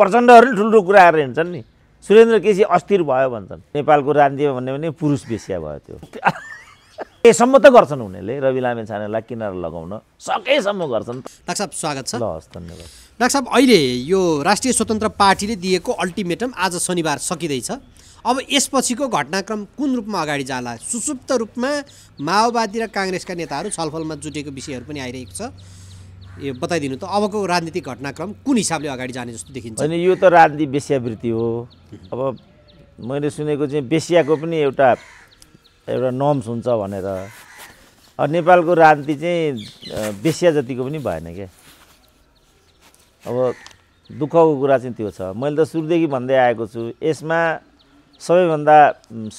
प्रचण्डहरूले ठुल्ठुलो कुराहरू हिँड्छन् नि सुरेन्द्र केसी अस्थिर भयो भन्छन् नेपालको राजनीतिमा भन्यो भने पुरुष बेसिया भयो त्यो एसम्म त गर्छन् उनीहरूले रवि लामे छानेलाई किनारा लगाउन सकेसम्म गर्छन् डाक्टर साहब स्वागत छ ल हस् धन्यवाद डाक्टर साहब अहिले यो राष्ट्रिय स्वतन्त्र पार्टीले दिएको अल्टिमेटम आज शनिबार सकिँदैछ अब यसपछिको घटनाक्रम कुन रूपमा अगाडि जाला सुसुप्त रूपमा माओवादी र काङ्ग्रेसका नेताहरू छलफलमा जुटेको विषयहरू पनि आइरहेको छ यो बताइदिनु त अबको राजनीतिक घटनाक्रम कुन हिसाबले अगाडि जाने जस्तो देखिन्छ अनि यो त राजनीति वेश्यावृत्ति हो अब मैले सुनेको चाहिँ बेसियाको पनि एउटा एउटा नम्स हुन्छ भनेर नेपालको राजनीति चाहिँ बेसिया जतिको पनि भएन क्या अब दुःखको कुरा चाहिँ त्यो छ मैले त सुरुदेखि भन्दै आएको छु यसमा सबैभन्दा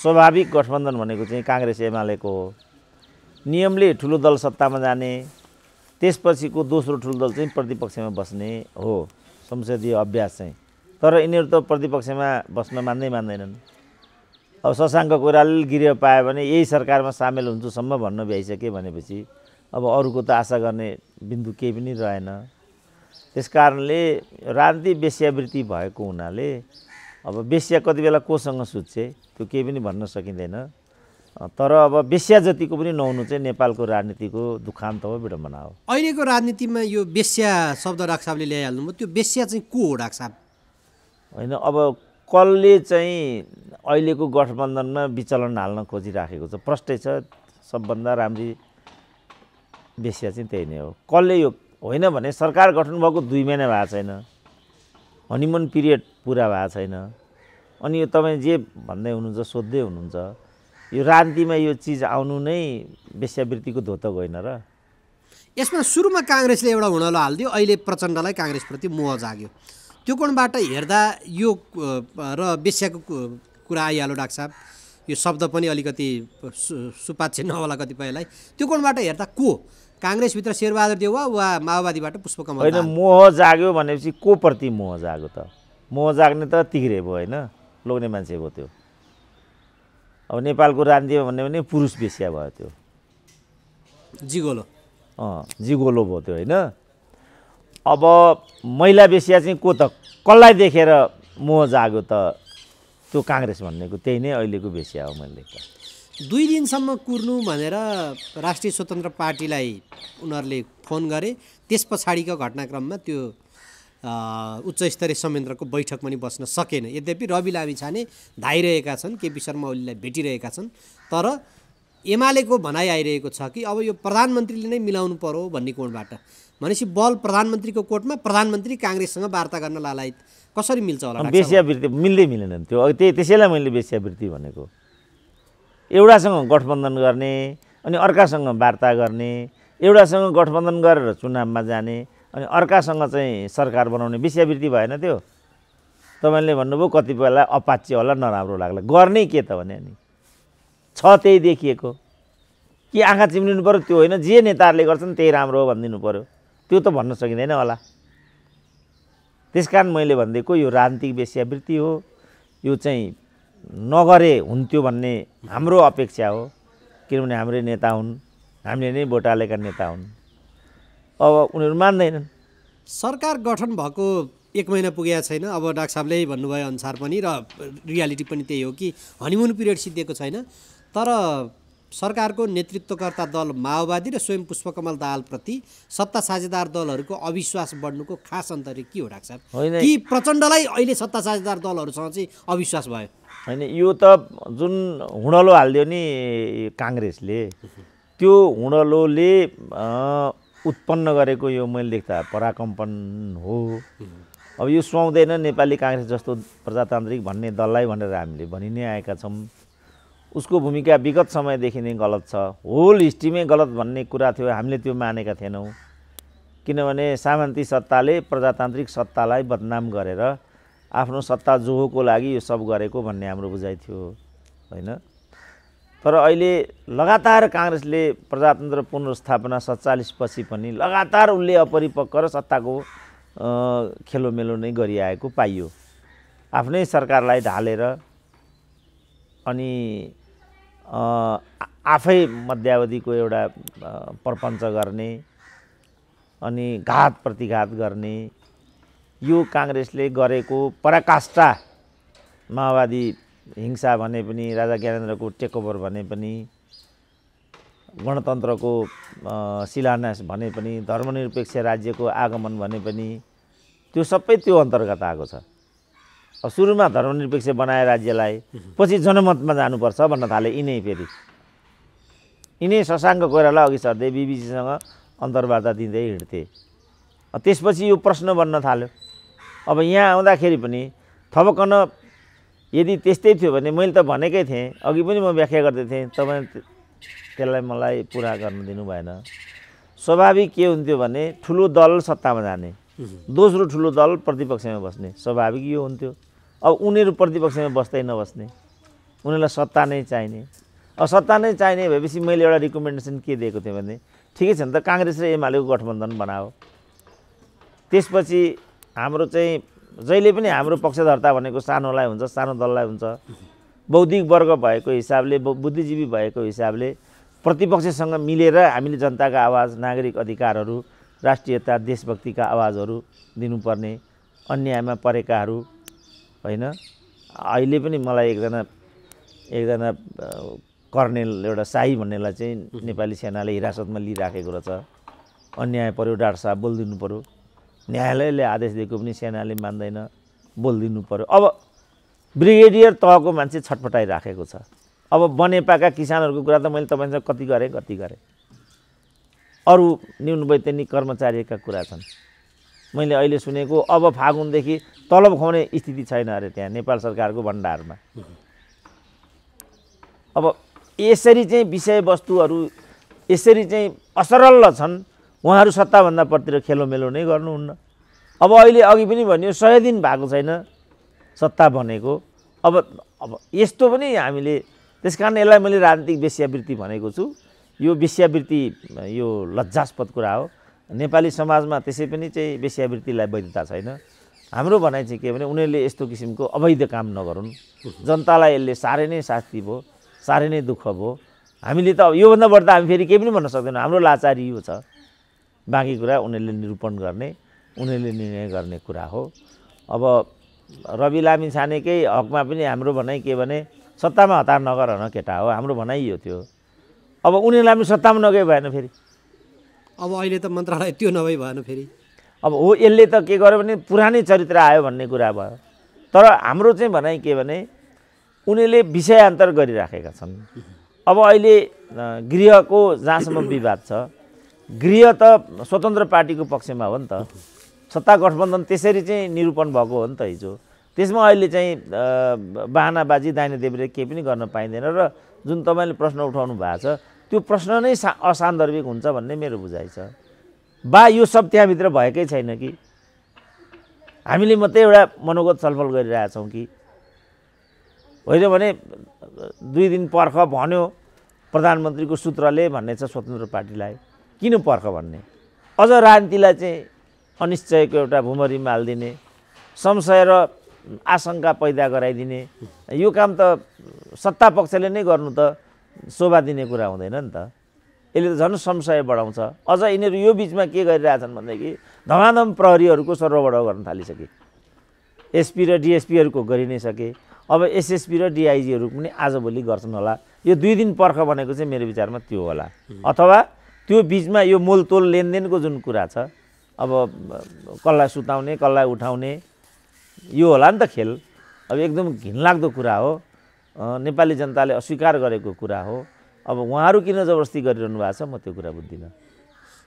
स्वाभाविक गठबन्धन भनेको चाहिँ काङ्ग्रेस एमालेको हो नियमले ठुलो दल सत्तामा जाने त्यसपछिको दोस्रो ठुलो दल चाहिँ प्रतिपक्षमा बस्ने हो संसदीय अभ्यास चाहिँ तर यिनीहरू त प्रतिपक्षमा बस्न मान्दै मान्दैनन् अब शशाङ्क कोइराल गृह पायो भने यही सरकारमा सामेल हुन्छुसम्म भन्न भ्याइसक्यो भनेपछि अब अरूको त आशा गर्ने बिन्दु केही पनि रहेन त्यस कारणले राजनीति वेश्यावृत्ति भएको हुनाले अब बेस्या कति बेला कोसँग सुत्छे त्यो केही पनि भन्न सकिँदैन तर अब बेस्या जतिको पनि नहुनु चाहिँ नेपालको राजनीतिको दुखान्त हो विडम्बना हो अहिलेको राजनीतिमा यो बेस्या शब्द डाक ल्याइहाल्नु त्यो बेस्या चाहिँ को हो डाक साहब होइन अब कसले चाहिँ अहिलेको गठबन्धनमा विचलन हाल्न खोजिराखेको छ प्रष्टै छ सबभन्दा राम्री बेस्या चाहिँ त्यही नै हो कसले यो होइन भने सरकार गठन भएको दुई महिना भएको छैन हनिमुन पिरियड पुरा भएको छैन अनि यो तपाईँ जे भन्दै हुनुहुन्छ सोध्दै हुनुहुन्छ यो राजनीतिमा यो चिज आउनु नै वेश्यावृत्तिको धोतक होइन र यसमा सुरुमा काङ्ग्रेसले एउटा हुनलो हालिदियो अहिले प्रचण्डलाई काङ्ग्रेसप्रति मोह जाग्यो त्यो कोणबाट हेर्दा यो र बेस्याको कुरा आइहाल्यो डाक्टर साहब यो शब्द पनि अलिकति सु सुपाच्य नहोला कतिपयलाई त्यो कोणबाट हेर्दा को काङ्ग्रेसभित्र शेरबहादुर देव वा माओवादीबाट पुष्पकमल होइन मोह जाग्यो भनेपछि को प्रति मोह जाग्यो त मोह जाग्ने त तिग्रे भयो होइन लोग्ने मान्छे भयो त्यो अब नेपालको राजनीतिमा भन्यो भने पुरुष बेसिया भयो त्यो जिगोलो अँ जिगोलो भयो त्यो होइन अब महिला बेसिया चाहिँ को त कसलाई देखेर मोह जाग्यो त त्यो काङ्ग्रेस भन्नेको त्यही नै अहिलेको बेसिया हो मैले त दुई दिनसम्म कुर्नु भनेर राष्ट्रिय स्वतन्त्र पार्टीलाई उनीहरूले फोन गरे त्यस पछाडिको घटनाक्रममा त्यो उच्च स्तरीय संयन्त्रको बैठक पनि बस्न सकेन यद्यपि रवि लामी छाने धाइरहेका छन् केपी शर्मा ओलीलाई भेटिरहेका छन् तर एमालेको भनाइ आइरहेको छ कि अब यो प्रधानमन्त्रीले नै मिलाउनु पर्यो भन्ने कोणबाट भनेपछि बल प्रधानमन्त्रीको कोर्टमा प्रधानमन्त्री काङ्ग्रेससँग वार्ता गर्न लालायत कसरी मिल्छ होला वेश्यावृत्ति मिल्दै मिलेन त्यो त्यही त्यसैलाई मैले वेश्यावृत्ति भनेको एउटासँग गठबन्धन गर्ने अनि अर्कासँग वार्ता गर्ने एउटासँग गठबन्धन गरेर चुनावमा जाने अनि अर्कासँग चाहिँ सरकार बनाउने विषयवृत्ति भएन त्यो तपाईँले भन्नुभयो कतिपयलाई अपाच्य होला नराम्रो लाग्ला गर्ने के त भने नि छ त्यही देखिएको कि आँखा चिम्लिनु पऱ्यो त्यो होइन जे नेताहरूले गर्छन् त्यही राम्रो हो भनिदिनु पऱ्यो त्यो त भन्न सकिँदैन होला त्यस कारण मैले भनिदिएको यो राजनीतिक वेश्यावृत्ति हो यो चाहिँ नगरे हुन्थ्यो भन्ने हाम्रो अपेक्षा हो किनभने हाम्रै नेता हुन् हामीले नै भोट हालेका नेता हुन् अब उनीहरू मान्दैनन् सरकार गठन भएको एक महिना पुगेको छैन अब डाक्टर साहबले भन्नुभयो अनुसार पनि र रियालिटी पनि त्यही हो कि हनिमुन पिरियड सिद्धिएको छैन तर सरकारको नेतृत्वकर्ता दल माओवादी र स्वयं पुष्पकमल दाहालप्रति सत्ता साझेदार दलहरूको अविश्वास बढ्नुको खास अन्तर के हो डाक्टर साहब कि प्रचण्डलाई अहिले सत्ता साझेदार दलहरूसँग चाहिँ अविश्वास भयो होइन यो त जुन हुँडलो हालिदियो नि काङ्ग्रेसले त्यो हुँडलोले उत्पन्न गरेको यो मैले लेख्दा पराकम्पन हो अब यो सुहाउँदैन नेपाली काङ्ग्रेस जस्तो प्रजातान्त्रिक भन्ने दललाई भनेर हामीले भनि नै आएका छौँ उसको भूमिका विगत समयदेखि नै गलत छ होल हिस्ट्रीमै गलत भन्ने कुरा थियो हामीले त्यो मानेका थिएनौँ किनभने सामन्ती सत्ताले प्रजातान्त्रिक सत्तालाई बदनाम गरेर आफ्नो सत्ता जोहोको लागि यो सब गरेको भन्ने हाम्रो बुझाइ थियो होइन तर अहिले लगातार काङ्ग्रेसले प्रजातन्त्र पुनर्स्थापना सत्तालिसपछि पनि लगातार उसले अपरिपक्व र सत्ताको खेलोमेलो नै गरिआएको पाइयो आफ्नै सरकारलाई ढालेर अनि आफै मध्यावधिको एउटा प्रपञ्च गर्ने अनि घात प्रतिघात गर्ने यो काङ्ग्रेसले गरेको पराकाष्ठा माओवादी हिंसा भने पनि राजा ज्ञानेन्द्रको टेकओभर भने पनि गणतन्त्रको शिलान्यास भने पनि धर्मनिरपेक्ष राज्यको आगमन भने पनि त्यो सबै त्यो अन्तर्गत आएको छ अब सुरुमा धर्मनिरपेक्ष बनाए राज्यलाई पछि जनमतमा जानुपर्छ भन्न थाले यिनै फेरि यिनै शशाङ्क कोइराला अघि सर्दै बिबिसीसँग अन्तर्वार्ता दिँदै हिँड्थे त्यसपछि यो प्रश्न बन्न थाल्यो अब यहाँ आउँदाखेरि पनि थपकन यदि त्यस्तै थियो भने मैले त भनेकै थिएँ अघि पनि म व्याख्या गर्दै थिएँ तपाईँ त्यसलाई मलाई पुरा गर्न दिनु भएन स्वाभाविक के हुन्थ्यो भने ठुलो दल सत्तामा जाने दोस्रो ठुलो दल प्रतिपक्षमा बस्ने स्वाभाविक यो हुन्थ्यो अब उनीहरू प्रतिपक्षमा बस्दै नबस्ने उनीहरूलाई सत्ता नै चाहिने अब सत्ता नै चाहिने भएपछि मैले एउटा रिकमेन्डेसन के दिएको थिएँ भने ठिकै छ नि त काङ्ग्रेस र एमालेको गठबन्धन बनाओ त्यसपछि हाम्रो चाहिँ जहिले पनि हाम्रो पक्षधर्ता भनेको सानोलाई हुन्छ सानो दललाई हुन्छ बौद्धिक वर्ग भएको हिसाबले बुद्धिजीवी भएको हिसाबले प्रतिपक्षसँग मिलेर हामीले जनताका आवाज नागरिक अधिकारहरू राष्ट्रियता देशभक्तिका आवाजहरू दिनुपर्ने अन्यायमा परेकाहरू होइन अहिले पनि मलाई एकजना एकजना कर्नेल एउटा साई भन्नेलाई चाहिँ नेपाली सेनाले हिरासतमा लिइराखेको रहेछ अन्याय पऱ्यो डाक्टर साहब बोलिदिनु पऱ्यो न्यायालयले आदेश दिएको पनि सेनाले मान्दैन बोलिदिनु पऱ्यो अब ब्रिगेडियर तहको मान्छे छटपटाइराखेको छ अब बनेपाका किसानहरूको कुरा त मैले तपाईँसँग कति गरेँ कति गरेँ अरू न्यून वैतनिक कर्मचारीका कुरा छन् मैले अहिले सुनेको अब फागुनदेखि तलब खुवाउने स्थिति छैन अरे त्यहाँ नेपाल सरकारको भण्डारमा अब यसरी चाहिँ विषयवस्तुहरू यसरी चाहिँ असरल छन् उहाँहरू सत्ताभन्दा सत्ताभन्दापट्टि खेलोमेलो नै गर्नुहुन्न अब अहिले अघि पनि भन्यो सय दिन भएको छैन सत्ता भनेको अब अब यस्तो पनि हामीले त्यस कारण यसलाई मैले राजनीतिक वेश्यावृत्ति भनेको छु यो वेश्यावृत्ति यो लज्जास्पद कुरा हो नेपाली समाजमा त्यसै पनि चाहिँ वेश्यावृत्तिलाई वैधता छैन हाम्रो भनाइ चाहिँ के भने उनीहरूले यस्तो किसिमको अवैध काम नगरून् जनतालाई यसले साह्रै नै शास्ति भयो साह्रै नै दुःख भयो हामीले त योभन्दा बढी हामी फेरि केही पनि भन्न सक्दैनौँ हाम्रो लाचारी यो छ बाँकी कुरा उनीहरूले निरूपण गर्ने उनीहरूले निर्णय गर्ने कुरा हो अब रवि लामी छानेकै हकमा पनि हाम्रो भनाइ के भने सत्तामा हतार नगर न केटा हो हाम्रो भनाइ यो त्यो अब उनीहरूलाई पनि सत्तामा नगयो भएन फेरि अब अहिले त मन्त्रालय त्यो नभई भएन फेरि अब हो यसले त के गर्यो भने पुरानै चरित्र आयो भन्ने कुरा भयो तर हाम्रो चाहिँ भनाइ के भने उनीहरूले विषयान्तर गरिराखेका छन् अब अहिले गृहको जहाँसम्म विवाद छ गृह त स्वतन्त्र पार्टीको पक्षमा हो नि त सत्ता गठबन्धन त्यसरी चाहिँ निरूपण भएको हो नि त हिजो त्यसमा अहिले चाहिँ बाहनाबाजी दाइने देब्रे केही पनि गर्न पाइँदैन र जुन तपाईँले प्रश्न उठाउनु भएको छ त्यो प्रश्न नै सा असान्दर्भिक हुन्छ भन्ने मेरो बुझाइ छ बा यो सब त्यहाँभित्र भएकै छैन कि हामीले मात्रै एउटा मनोगत छलफल गरिरहेछौँ कि होइन भने दुई दिन पर्ख भन्यो प्रधानमन्त्रीको सूत्रले भन्ने छ स्वतन्त्र पार्टीलाई किन पर्ख भन्ने अझ राजनीतिलाई चाहिँ अनिश्चयको एउटा भुमरीमा हालिदिने संशय र आशङ्का पैदा गराइदिने यो काम त सत्ता पक्षले नै गर्नु त शोभा दिने कुरा हुँदैन नि त यसले त झन् संशय बढाउँछ अझ यिनीहरू यो बिचमा के गरिरहेछन् भनेदेखि धमाधम प्रहरीहरूको सर्वबडाउ गर्न थालिसके एसपी र डिएसपीहरूको गरि नै सके अब एसएसपी र डिआइजीहरू पनि आजभोलि गर्छन् होला यो दुई दिन पर्ख भनेको चाहिँ मेरो विचारमा त्यो होला अथवा त्यो बिचमा यो मोलतोल लेनदेनको जुन कुरा छ अब कसलाई सुताउने कसलाई उठाउने यो होला नि त खेल अब एकदम घिनलाग्दो कुरा हो नेपाली जनताले अस्वीकार गरेको कुरा हो अब उहाँहरू किन जबरजस्ती गरिरहनु भएको छ म त्यो कुरा बुझ्दिनँ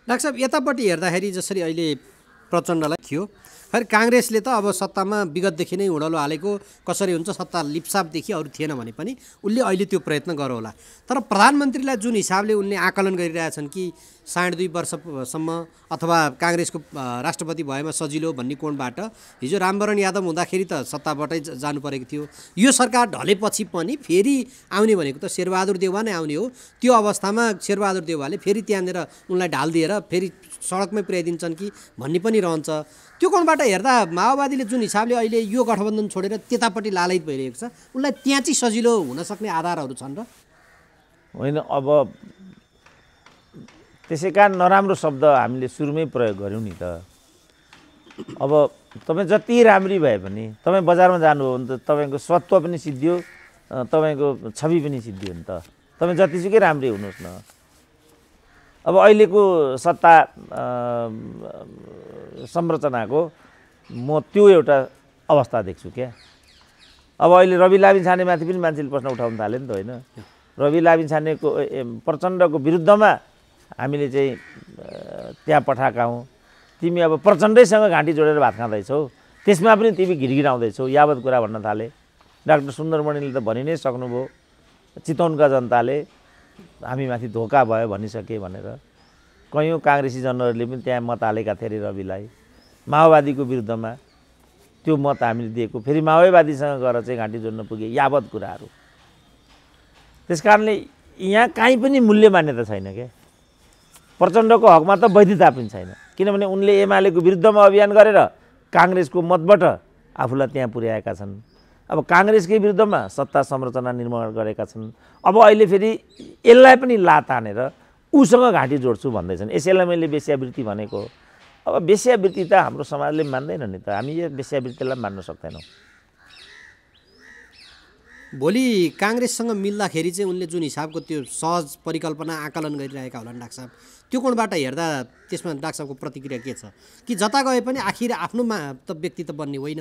डाक्टर साहब यतापट्टि हेर्दाखेरि जसरी अहिले प्रचण्डलाई थियो खै काङ्ग्रेसले त अब सत्तामा विगतदेखि नै हुँडलो हालेको कसरी हुन्छ सत्ता लिप्सापदेखि अरू थिएन भने पनि उसले अहिले त्यो प्रयत्न गरौला तर प्रधानमन्त्रीलाई जुन हिसाबले उनले आकलन गरिरहेछन् कि साढे दुई वर्षसम्म अथवा काङ्ग्रेसको राष्ट्रपति भएमा सजिलो भन्ने कोणबाट हिजो रामवरण यादव हुँदाखेरि त सत्ताबाटै जानु परेको थियो यो सरकार ढलेपछि पनि फेरि आउने भनेको त शेरबहादुर देउवा नै आउने हो त्यो अवस्थामा शेरबहादुर देवाले फेरि त्यहाँनिर उनलाई ढालिदिएर फेरि सडकमै पुर्याइदिन्छन् कि भन्ने पनि रहन्छ त्यो कोणबाट हेर्दा माओवादीले जुन हिसाबले अहिले यो गठबन्धन छोडेर त्यतापट्टि लालयित भइरहेको छ उसलाई त्यहाँ चाहिँ सजिलो हुन सक्ने आधारहरू छन् र होइन अब त्यसै कारण नराम्रो शब्द हामीले सुरुमै प्रयोग गऱ्यौँ नि त अब तपाईँ जति राम्री भए पनि तपाईँ बजारमा जानुभयो भने त तपाईँको सत्व पनि सिद्धियो तपाईँको छवि पनि सिद्धियो नि त तपाईँ जतिसुकै राम्री हुनुहोस् न अब अहिलेको सत्ता संरचनाको म त्यो एउटा अवस्था देख्छु क्या अब अहिले रवि लाबिन छानेमाथि पनि मान्छेले प्रश्न उठाउन थाले नि त होइन रवि लाबिन छानेको प्रचण्डको विरुद्धमा हामीले चाहिँ त्यहाँ पठाएका हौँ तिमी अब प्रचण्डैसँग घाँटी जोडेर भात खाँदैछौ त्यसमा पनि तिमी आउँदैछौ यावत कुरा भन्न थाले डाक्टर सुन्दरमणिले त भनि नै सक्नुभयो चितवनका जनताले हामीमाथि धोका भयो भनिसके भनेर कयौँ काङ्ग्रेसी जनहरूले पनि त्यहाँ मत हालेका थिए अरे रविलाई माओवादीको विरुद्धमा त्यो मत हामीले दिएको फेरि माओवादीसँग गएर चाहिँ घाँटी जोड्न पुगे यावत कुराहरू त्यस कारणले यहाँ काहीँ पनि मूल्य मान्यता छैन क्या प्रचण्डको हकमा त वैधता पनि छैन किनभने उनले एमालेको विरुद्धमा अभियान गरेर काङ्ग्रेसको मतबाट आफूलाई त्यहाँ पुर्याएका छन् अब काङ्ग्रेसकै विरुद्धमा सत्ता संरचना निर्माण गरेका छन् अब अहिले फेरि यसलाई पनि ला तानेर ऊसँग घाँटी जोड्छु भन्दैछन् यसैलाई मैले वेश्यावृत्ति भनेको अब वेश्यावृत्ति त हाम्रो समाजले मान्दैन नि त हामी यो वेश्यावृत्तिलाई मान्न सक्दैनौँ भोलि काङ्ग्रेससँग मिल्दाखेरि चाहिँ उनले जुन हिसाबको त्यो सहज परिकल्पना आकलन गरिरहेका होला डाक्टर साहब त्यो कोणबाट हेर्दा त्यसमा डाक्टरको प्रतिक्रिया के छ कि जता गए पनि आखिर आफ्नोमा त व्यक्ति त बन्ने होइन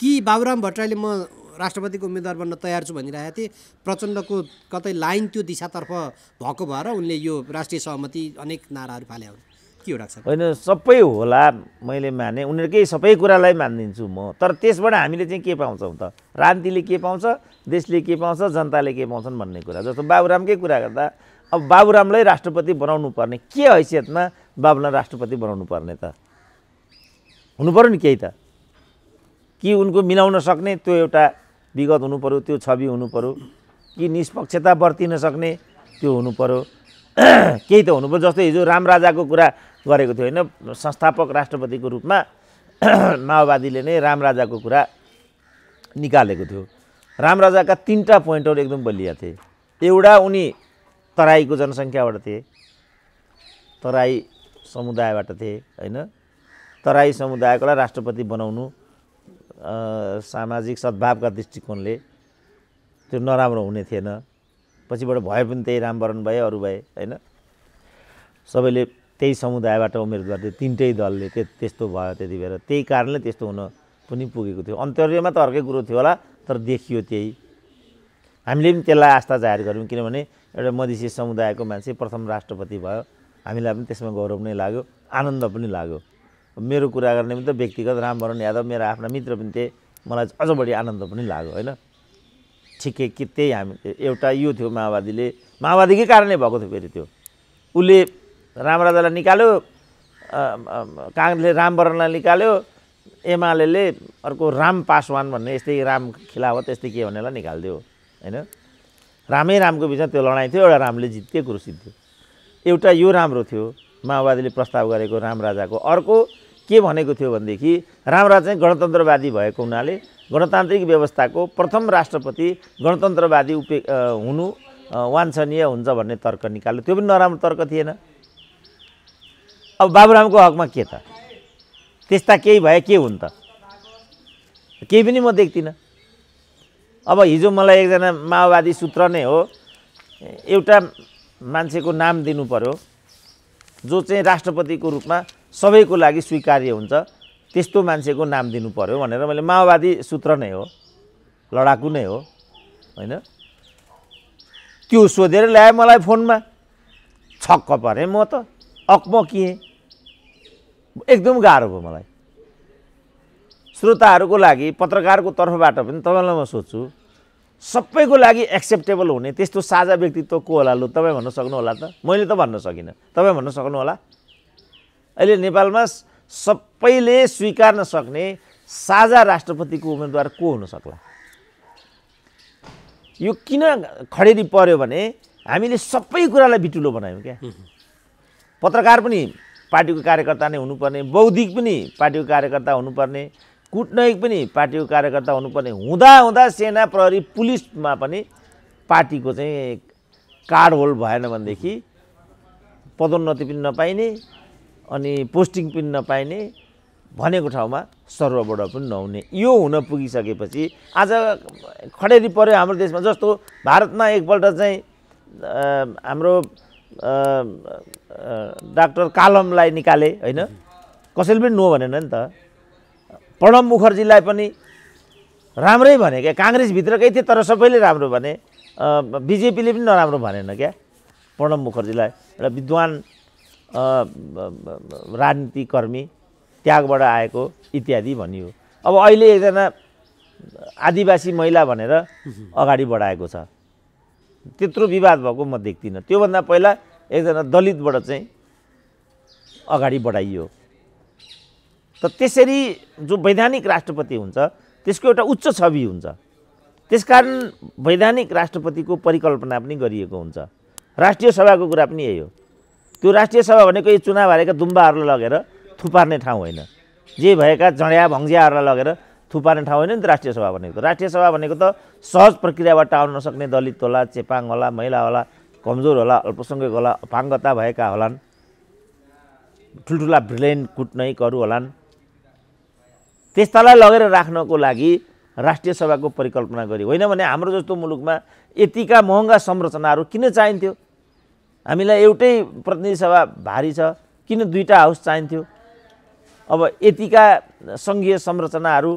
कि बाबुराम भट्टराईले म राष्ट्रपतिको उम्मेद्वार बन्न तयार छु भनिरहेको थिएँ प्रचण्डको कतै लाइन त्यो दिशातर्फ भएको भएर उनले यो राष्ट्रिय सहमति अनेक नाराहरू फाले हुन् के हो डाक्टर होइन सबै होला मैले माने उनीहरूकै सबै कुरालाई मानिदिन्छु म तर त्यसबाट हामीले चाहिँ के पाउँछौँ त रान्तिले के पाउँछ देशले के पाउँछ जनताले के पाउँछन् भन्ने कुरा जस्तो बाबुरामकै कुरा गर्दा अब बाबुरामलाई राष्ट्रपति बनाउनु पर्ने के हैसियतमा बाबुलाई राष्ट्रपति बनाउनु पर्ने त हुनु पऱ्यो नि केही त कि उनको मिलाउन सक्ने त्यो एउटा विगत हुनु पऱ्यो त्यो छवि हुनु पऱ्यो कि निष्पक्षता बर्तिन सक्ने त्यो हुनु पऱ्यो केही त हुनु पऱ्यो जस्तो हिजो रामराजाको कुरा गरेको थियो होइन संस्थापक राष्ट्रपतिको रूपमा माओवादीले नै रामराजाको कुरा निकालेको थियो रामराजाका तिनवटा पोइन्टहरू एकदम बलिया थिए एउटा उनी तराईको जनसङ्ख्याबाट थिए तराई समुदायबाट थिए होइन तराई समुदायकोलाई राष्ट्रपति बनाउनु सामाजिक सद्भावका दृष्टिकोणले त्यो नराम्रो हुने थिएन पछिबाट भए पनि त्यही रामवरण भए अरू भए होइन सबैले त्यही समुदायबाट उम्मेदवार थियो तिनटै दलले त्यो त्यस्तो भयो त्यति बेला त्यही कारणले त्यस्तो हुन पनि पुगेको थियो अन्तर्यमा त अर्कै कुरो थियो होला तर देखियो त्यही हामीले पनि त्यसलाई आस्था जाहेर गऱ्यौँ किनभने एउटा मधेसी समुदायको मान्छे प्रथम राष्ट्रपति भयो हामीलाई पनि त्यसमा गौरव नै लाग्यो आनन्द पनि लाग्यो मेरो कुरा गर्ने पनि त व्यक्तिगत रामवरण यादव मेरा आफ्ना मित्र पनि थिए मलाई अझ बढी आनन्द पनि लाग्यो होइन ठिकै कि त्यही हामी एउटा यो थियो माओवादीले माओवादीकै कारणले भएको थियो फेरि त्यो उसले रामराजालाई निकाल्यो काङ्ग्रेसले रामवरणलाई निकाल्यो एमाले अर्को राम पासवान भन्ने यस्तै राम खिलावत यस्तै के भनेर निकालिदियो होइन रामै रामको बिचमा त्यो लडाइँ थियो एउटा रामले जित्के कुरो सिद्धि एउटा यो राम्रो थियो माओवादीले प्रस्ताव गरेको राम राजाको अर्को के भनेको थियो भनेदेखि रामराज चाहिँ गणतन्त्रवादी भएको हुनाले गणतान्त्रिक व्यवस्थाको प्रथम राष्ट्रपति गणतन्त्रवादी उपे हुनु वाञ्छनीय हुन्छ भन्ने तर्क निकाल्यो त्यो पनि नराम्रो तर्क थिएन अब बाबुरामको हकमा के त त्यस्ता केही भए के हुन् त केही पनि म देख्दिनँ अब हिजो मलाई एकजना माओवादी सूत्र नै हो एउटा मान्छेको नाम दिनु पर्यो जो चाहिँ राष्ट्रपतिको रूपमा सबैको लागि स्वीकार्य हुन्छ त्यस्तो मान्छेको नाम दिनु पर्यो भनेर मैले माओवादी सूत्र नै हो लडाकु नै हो होइन त्यो सोधेर ल्याएँ मलाई फोनमा छक्क परेँ म त अक्म किएँ एकदम गाह्रो भयो मलाई श्रोताहरूको लागि पत्रकारको तर्फबाट पनि तपाईँलाई म सोध्छु सबैको लागि एक्सेप्टेबल हुने त्यस्तो साझा व्यक्तित्व को होला लु तपाईँ भन्न सक्नुहोला त मैले त भन्न सकिनँ तपाईँ भन्न सक्नुहोला अहिले नेपालमा सबैले स्वीकार्न सक्ने साझा राष्ट्रपतिको उम्मेदवार को हुन सक्ला यो किन खडेरी पर्यो भने हामीले सबै कुरालाई बिटुलो बनायौँ क्या पत्रकार पनि पार्टीको कार्यकर्ता नै हुनुपर्ने बौद्धिक पनि पार्टीको कार्यकर्ता हुनुपर्ने कुटनैतिक पनि पार्टीको कार्यकर्ता हुनुपर्ने हुँदा हुँदा सेना प्रहरी पुलिसमा पनि पार्टीको चाहिँ कार्ड होल्ड भएन भनेदेखि पदोन्नति पनि नपाइने अनि पोस्टिङ पनि नपाइने भनेको ठाउँमा सर्वबाट पनि नहुने यो हुन पुगिसकेपछि आज खडेरी पऱ्यो हाम्रो देशमा जस्तो भारतमा एकपल्ट चाहिँ हाम्रो डाक्टर कालमलाई निकाले होइन कसैले पनि नो भनेन नि त प्रणव मुखर्जीलाई पनि राम्रै भने क्या काङ्ग्रेसभित्रकै थिए तर सबैले राम्रो भने बिजेपीले पनि नराम्रो भनेन क्या प्रणव मुखर्जीलाई एउटा विद्वान राजनीतिकर्मी त्यागबाट आएको इत्यादि भनियो अब अहिले एकजना आदिवासी महिला भनेर अगाडि बढाएको छ त्यत्रो विवाद भएको म देख्दिनँ त्योभन्दा पहिला एकजना दलितबाट चाहिँ अगाडि बढाइयो त त्यसरी जो वैधानिक राष्ट्रपति हुन्छ त्यसको एउटा उच्च छवि हुन्छ त्यसकारण वैधानिक राष्ट्रपतिको परिकल्पना पनि गरिएको हुन्छ राष्ट्रिय सभाको कुरा पनि यही हो त्यो राष्ट्रिय सभा भनेको यो चुनाव हारेका दुम्बाहरूलाई लगेर थुपार्ने ठाउँ होइन जे भएका जड्या भङ्ज्याहरूलाई लगेर थुपार्ने ठाउँ होइन नि त राष्ट्रिय सभा भनेको राष्ट्रिय सभा भनेको त सहज प्रक्रियाबाट आउन नसक्ने दलित होला चेपाङ होला महिला होला कमजोर होला अल्पसङ्ख्यक होला अपाङ्गता भएका होलान् ठुल्ठुला ब्रिलियन्ट कुटनैकहरू होलान् त्यस्तालाई लगेर राख्नको लागि राष्ट्रिय सभाको परिकल्पना गरी होइन भने हाम्रो जस्तो मुलुकमा यतिका महँगा संरचनाहरू किन चाहिन्थ्यो हामीलाई एउटै प्रतिनिधि सभा भारी छ किन दुईवटा हाउस चाहिन्थ्यो अब यतिका सङ्घीय संरचनाहरू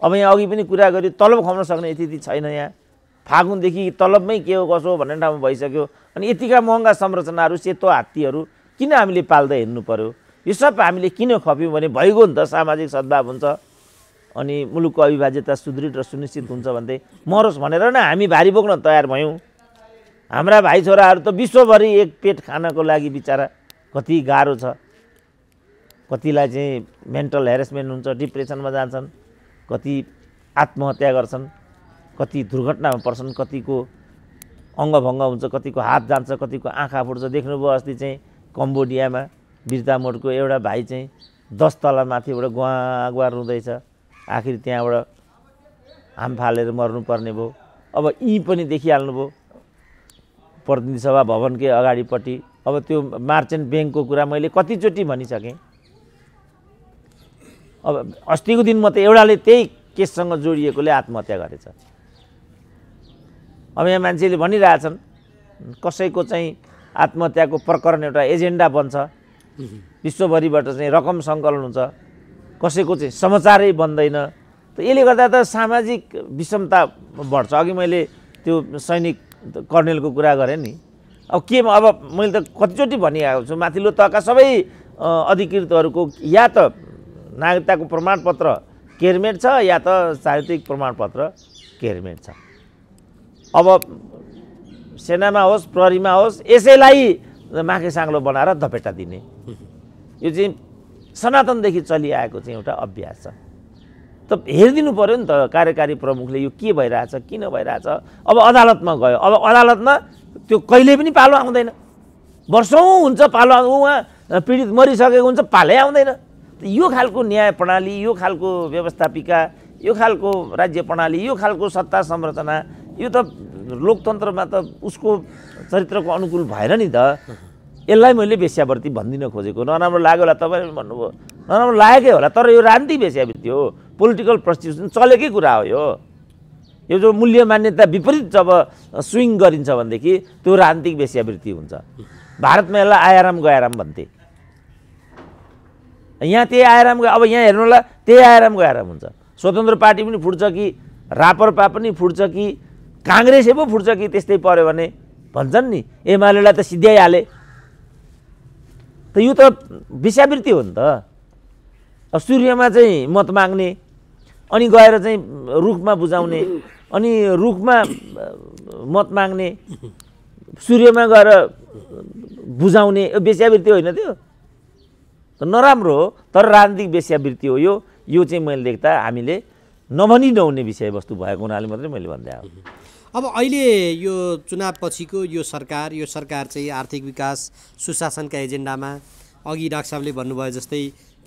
अब यहाँ अघि पनि कुरा गऱ्यो तलब खुवाउन सक्ने यति छैन यहाँ फागुनदेखि तलबमै के हो कसो भन्ने ठाउँमा भइसक्यो अनि यतिका महँगा संरचनाहरू सेतो हात्तीहरू किन हामीले पाल्दै हिँड्नु पऱ्यो यो सब हामीले किन खप्यौँ भने भइगयो नि त सामाजिक सद्भाव हुन्छ अनि मुलुकको अविभाज्यता सुदृढ र सुनिश्चित हुन्छ भन्दै मरोस् भनेर नै हामी भारी बोक्न तयार भयौँ हाम्रा भाइ छोराहरू त विश्वभरि एक पेट खानको लागि बिचरा कति गाह्रो छ कतिलाई चाहिँ मेन्टल हेरेसमेन्ट हुन्छ डिप्रेसनमा जान्छन् कति आत्महत्या गर्छन् कति दुर्घटनामा पर्छन् कतिको अङ्गभङ्ग हुन्छ कतिको हात जान्छ कतिको आँखा फुट्छ देख्नुभयो अस्ति चाहिँ कम्बोडियामा बिर्तामोडको एउटा भाइ चाहिँ दस तला माथिबाट गुवा गुवा रुँदैछ आखिर त्यहाँबाट हाम फालेर मर्नुपर्ने भयो अब यी पनि देखिहाल्नु भयो प्रतिनिधि सभा भवनकै अगाडिपट्टि अब त्यो मार्चेन्ट ब्याङ्कको कुरा मैले कतिचोटि भनिसकेँ अब अस्तिको दिन म त एउटाले त्यही केससँग जोडिएकोले आत्महत्या गरेछ अब यहाँ मान्छेले भनिरहेछन् कसैको चाहिँ आत्महत्याको प्रकरण एउटा एजेन्डा बन्छ विश्वभरिबाट चाहिँ रकम सङ्कलन हुन्छ कसैको चाहिँ समाचारै बन्दैन त यसले गर्दा त सामाजिक विषमता बढ्छ अघि मैले त्यो सैनिक कर्णेलको कुरा गरेँ नि अब के अब मैले त कतिचोटि भनिआएको छु माथिल्लो तहका सबै अधिकृतहरूको या त नागरिकताको प्रमाणपत्र केरमेट छ या त चारित्रिक प्रमाणपत्र केरमेट छ अब सेनामा होस् प्रहरीमा होस् यसैलाई माखे साङ्लो बनाएर धपेटा दिने यो चाहिँ सनातनदेखि चलिआएको चाहिँ एउटा अभ्यास छ त हेरिदिनु पऱ्यो नि त कार्यकारी प्रमुखले यो के भइरहेछ किन भइरहेछ अब अदालतमा गयो अब अदालतमा त्यो कहिले पनि पालो आउँदैन वर्षौँ हुन्छ पालो आउँ उहाँ पीडित मरिसकेको हुन्छ पालै आउँदैन यो खालको न्याय प्रणाली यो खालको व्यवस्थापिका यो खालको राज्य प्रणाली यो खालको सत्ता संरचना यो त लोकतन्त्रमा त उसको चरित्रको अनुकूल भएन नि त यसलाई मैले वेश्यावृत्ति भनिदिन खोजेको नराम्रो लाग्यो होला तपाईँले भन्नुभयो नराम्रो लागेकै होला तर यो रान्ति वेश्यावृत्ति हो पोलिटिकल प्रस्टिट्युसन चलेकै कुरा हो यो यो जो मूल्य मान्यता विपरीत जब स्विङ गरिन्छ भनेदेखि त्यो रान्तिक वेश्यावृत्ति हुन्छ भारतमा यसलाई आयाराम गयाराम भन्थे यहाँ त्यही आयाराम अब यहाँ हेर्नु होला त्यही आयाराम गयाराम हुन्छ स्वतन्त्र पार्टी पनि फुट्छ कि रापरपा पनि फुट्छ कि काङ्ग्रेसै पो फुट्छ कि त्यस्तै पऱ्यो भने भन्छन् नि एमालेलाई त सिध्याइहाले त यो त वेश्यावृत्ति हो नि त सूर्यमा चाहिँ मत माग्ने अनि गएर चाहिँ रुखमा बुझाउने अनि रुखमा मत माग्ने सूर्यमा गएर बुझाउने यो वेश्यावृत्ति होइन त्यो त नराम्रो हो तर राजनीतिक वेश्यावृत्ति हो यो यो चाहिँ मैले देख्दा हामीले नभनी नहुने विषयवस्तु भएको हुनाले मात्रै मैले भन्दै आएको अब अहिले यो चुनावपछिको यो सरकार यो सरकार चाहिँ आर्थिक विकास सुशासनका एजेन्डामा अघि डाक्टर साहबले भन्नुभयो जस्तै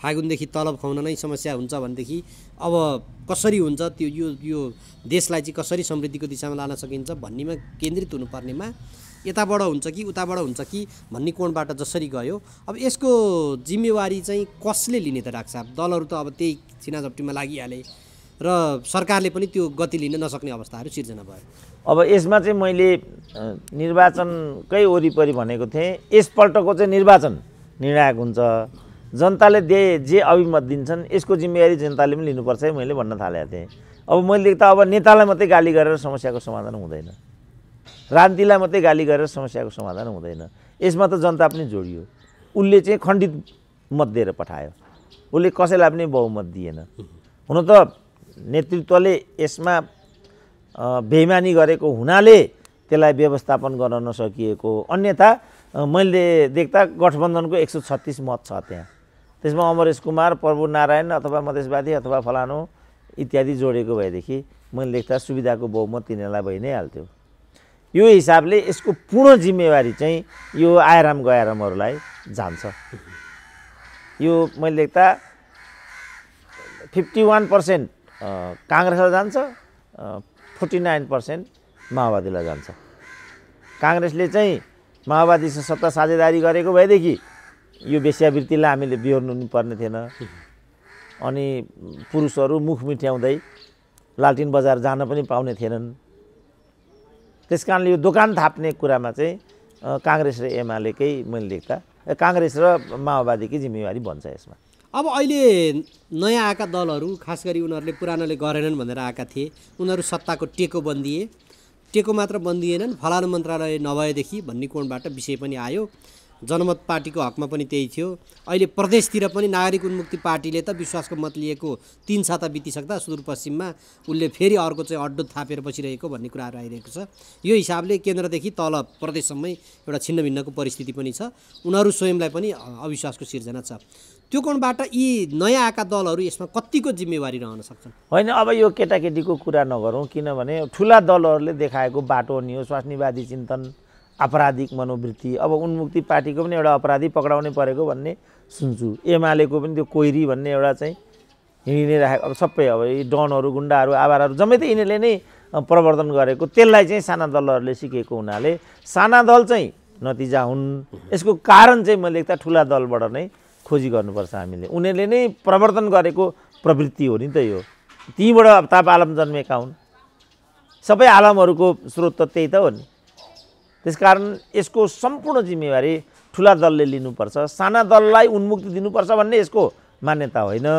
फागुनदेखि तलब खुवाउन नै समस्या हुन्छ भनेदेखि अब कसरी हुन्छ त्यो यो यो देशलाई चाहिँ कसरी समृद्धिको दिशामा लान सकिन्छ भन्नेमा केन्द्रित हुनुपर्नेमा यताबाट हुन्छ कि उताबाट हुन्छ कि भन्ने कोणबाट जसरी गयो अब यसको जिम्मेवारी चाहिँ कसले लिने त डाक्टर साहब दलहरू त अब त्यही चिनाझप्टीमा लागिहाले र सरकारले पनि त्यो गति लिन नसक्ने अवस्थाहरू सिर्जना भयो अब यसमा चाहिँ मैले निर्वाचनकै वरिपरि भनेको थिएँ यसपल्टको चाहिँ निर्वाचन निर्णायक हुन्छ जनताले दे जे अभिमत दिन्छन् यसको जिम्मेवारी जनताले पनि लिनुपर्छ है मैले भन्न थालेको थिएँ अब मैले त अब नेतालाई मात्रै गाली गरेर समस्याको समाधान हुँदैन राजनीतिलाई मात्रै गाली गरेर समस्याको समाधान हुँदैन यसमा त जनता पनि जोडियो उसले चाहिँ खण्डित मत दिएर पठायो उसले कसैलाई पनि बहुमत दिएन हुन त नेतृत्वले यसमा बेमानी गरेको हुनाले त्यसलाई व्यवस्थापन गर्न नसकिएको अन्यथा मैले देख्दा गठबन्धनको एक सौ छत्तिस मत छ त्यहाँ त्यसमा अमरेश कुमार प्रभु नारायण अथवा मधेसवादी अथवा फलानु इत्यादि जोडेको भएदेखि मैले देख्दा सुविधाको बहुमत तिनीहरूलाई भइ नै हाल्थ्यो यो हिसाबले यसको पूर्ण जिम्मेवारी चाहिँ यो आयाराम गयारामहरूलाई जान्छ यो मैले देख्दा फिफ्टी वान पर्सेन्ट काङ्ग्रेसलाई जान्छ फोर्टी नाइन पर्सेन्ट माओवादीलाई जान्छ काङ्ग्रेसले चाहिँ माओवादीसँग सत्ता साझेदारी गरेको भएदेखि यो बेस्यावृत्तिलाई हामीले बिहोर्नु पर्ने थिएन अनि पुरुषहरू मुख मिठ्याउँदै लालटिन बजार जान पनि पाउने थिएनन् त्यस कारणले यो दोकान थाप्ने कुरामा चाहिँ काङ्ग्रेस र एमालेकै मैले लेख्दा काङ्ग्रेस र माओवादीकै जिम्मेवारी भन्छ यसमा अब अहिले नयाँ आएका दलहरू खास गरी उनीहरूले पुरानोले गरेनन् भनेर आएका थिए उनीहरू सत्ताको टेको बन्दिए टेको मात्र बन्दिएनन् फलानु मन्त्रालय नभएदेखि भन्ने कोणबाट विषय पनि आयो जनमत पार्टीको हकमा पनि त्यही थियो अहिले प्रदेशतिर पनि नागरिक उन्मुक्ति पार्टीले त विश्वासको मत लिएको तिन साता बितिसक्दा सुदूरपश्चिममा उसले फेरि अर्को चाहिँ अड्डो थापेर बसिरहेको भन्ने कुराहरू आइरहेको छ यो हिसाबले केन्द्रदेखि तल प्रदेशसम्मै एउटा छिन्नभिन्नको परिस्थिति पनि छ उनीहरू स्वयंलाई पनि अविश्वासको सिर्जना छ त्यो कोणबाट यी नयाँ आएका दलहरू यसमा कतिको जिम्मेवारी रहन सक्छन् होइन अब यो केटाकेटीको कुरा नगरौँ किनभने ठुला दलहरूले देखाएको बाटो नि हो स्वास्नीवादी चिन्तन आपराधिक मनोवृत्ति अब उन्मुक्ति पार्टीको पनि एउटा अपराधी पक्राउनै परेको भन्ने सुन्छु एमालेको पनि त्यो कोइरी भन्ने एउटा चाहिँ हिँडिने राखेको अब सबै अब यी डनहरू गुन्डाहरू आवारहरू जम्मै त यिनीहरूले नै प्रवर्धन गरेको त्यसलाई चाहिँ साना दलहरूले सिकेको हुनाले साना दल चाहिँ नतिजा हुन् यसको कारण चाहिँ मैले एक त ठुला दलबाट नै खोजी गर्नुपर्छ हामीले उनीहरूले नै प्रवर्तन गरेको प्रवृत्ति हो नि त यो त्यहीँबाट ताप आलम जन्मेका हुन् सबै आलमहरूको स्रोत त त्यही त हो नि त्यसकारण यसको सम्पूर्ण जिम्मेवारी ठुला दलले लिनुपर्छ साना दललाई उन्मुक्ति दिनुपर्छ भन्ने यसको मान्यता होइन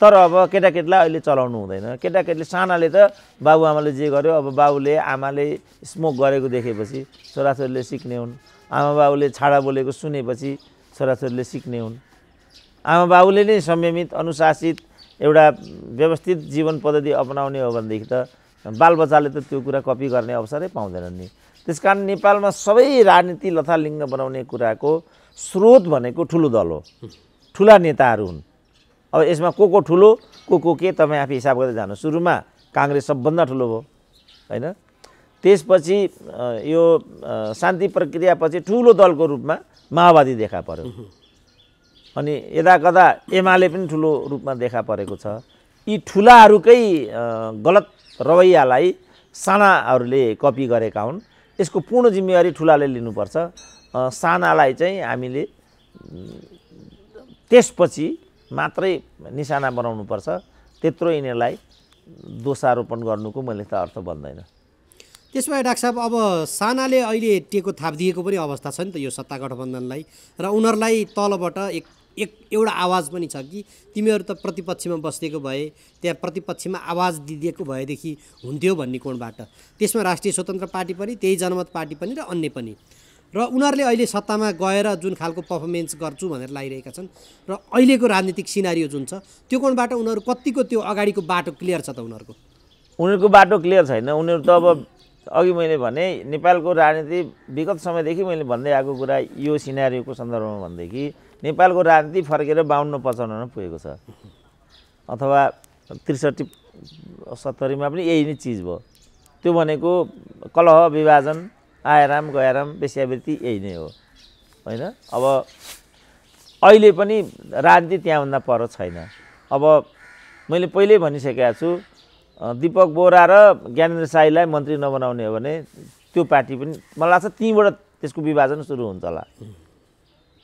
तर अब केटाकेटीलाई अहिले चलाउनु हुँदैन केटाकेटीले सानाले त बाबुआमाले जे गर्यो अब बाबुले आमाले स्मोक गरेको देखेपछि छोराछोरीले सिक्ने हुन् आमा बाबुले छाडा बोलेको सुनेपछि छोराछोरीले सिक्ने हुन् आमा बाबुले नै संयमित अनुशासित एउटा व्यवस्थित जीवन पद्धति अपनाउने हो भनेदेखि त बालबच्चाले त त्यो कुरा कपी गर्ने अवसरै पाउँदैनन् नि त्यस कारण नेपालमा सबै राजनीति लथालिङ्ग बनाउने कुराको स्रोत भनेको ठुलो दल हो ठुला नेताहरू हुन् अब यसमा को को ठुलो को को के तपाईँ आफै हिसाब गर्दै जानु सुरुमा काङ्ग्रेस सबभन्दा ठुलो भयो होइन त्यसपछि यो शान्ति प्रक्रियापछि ठुलो दलको रूपमा माओवादी देखा पऱ्यो अनि यदाकदा एमाले पनि ठुलो रूपमा देखा परेको छ यी ठुलाहरूकै गलत रवैयालाई सानाहरूले कपी गरेका हुन् यसको पूर्ण जिम्मेवारी ठुलाले लिनुपर्छ सानालाई चाहिँ हामीले त्यसपछि मात्रै निशाना बनाउनुपर्छ त्यत्रो यिनीहरूलाई दोषारोपण गर्नुको मैले त अर्थ बन्दैन त्यसमा डाक्टर साहब अब सानाले अहिले टेको थापिदिएको पनि अवस्था छ नि त यो सत्ता गठबन्धनलाई र उनीहरूलाई तलबाट एक एक एउटा आवाज पनि छ कि तिमीहरू त प्रतिपक्षमा बसिदिएको भए त्यहाँ प्रतिपक्षमा आवाज दिदिएको भएदेखि हुन्थ्यो भन्ने कोणबाट त्यसमा राष्ट्रिय स्वतन्त्र पार्टी पनि त्यही जनमत पार्टी पनि र अन्य पनि र उनीहरूले अहिले सत्तामा गएर जुन खालको पर्फर्मेन्स गर्छु भनेर लागिरहेका छन् र अहिलेको राजनीतिक सिनारी जुन छ त्यो कोणबाट उनीहरू कतिको त्यो अगाडिको बाटो क्लियर छ त उनीहरूको उनीहरूको बाटो क्लियर छैन उनीहरू त अब अघि मैले भने नेपालको राजनीति विगत समयदेखि मैले भन्दै आएको कुरा यो सिनारीको सन्दर्भमा भनेदेखि नेपालको राजनीति फर्केर बाहन्न पचाउनमा पुगेको छ अथवा त्रिसठी सत्तरीमा पनि यही नै चिज भयो त्यो भनेको कलह विभाजन आयाराम गयाराम वेश्यावृत्ति यही नै हो होइन अब अहिले पनि राजनीति त्यहाँभन्दा पर छैन अब मैले पहिल्यै भनिसकेको छु दिपक बोरा र ज्ञानेन्द्र साईलाई मन्त्री नबनाउने हो भने त्यो पार्टी पनि मलाई लाग्छ त्यहीँबाट त्यसको विभाजन सुरु हुन्छ होला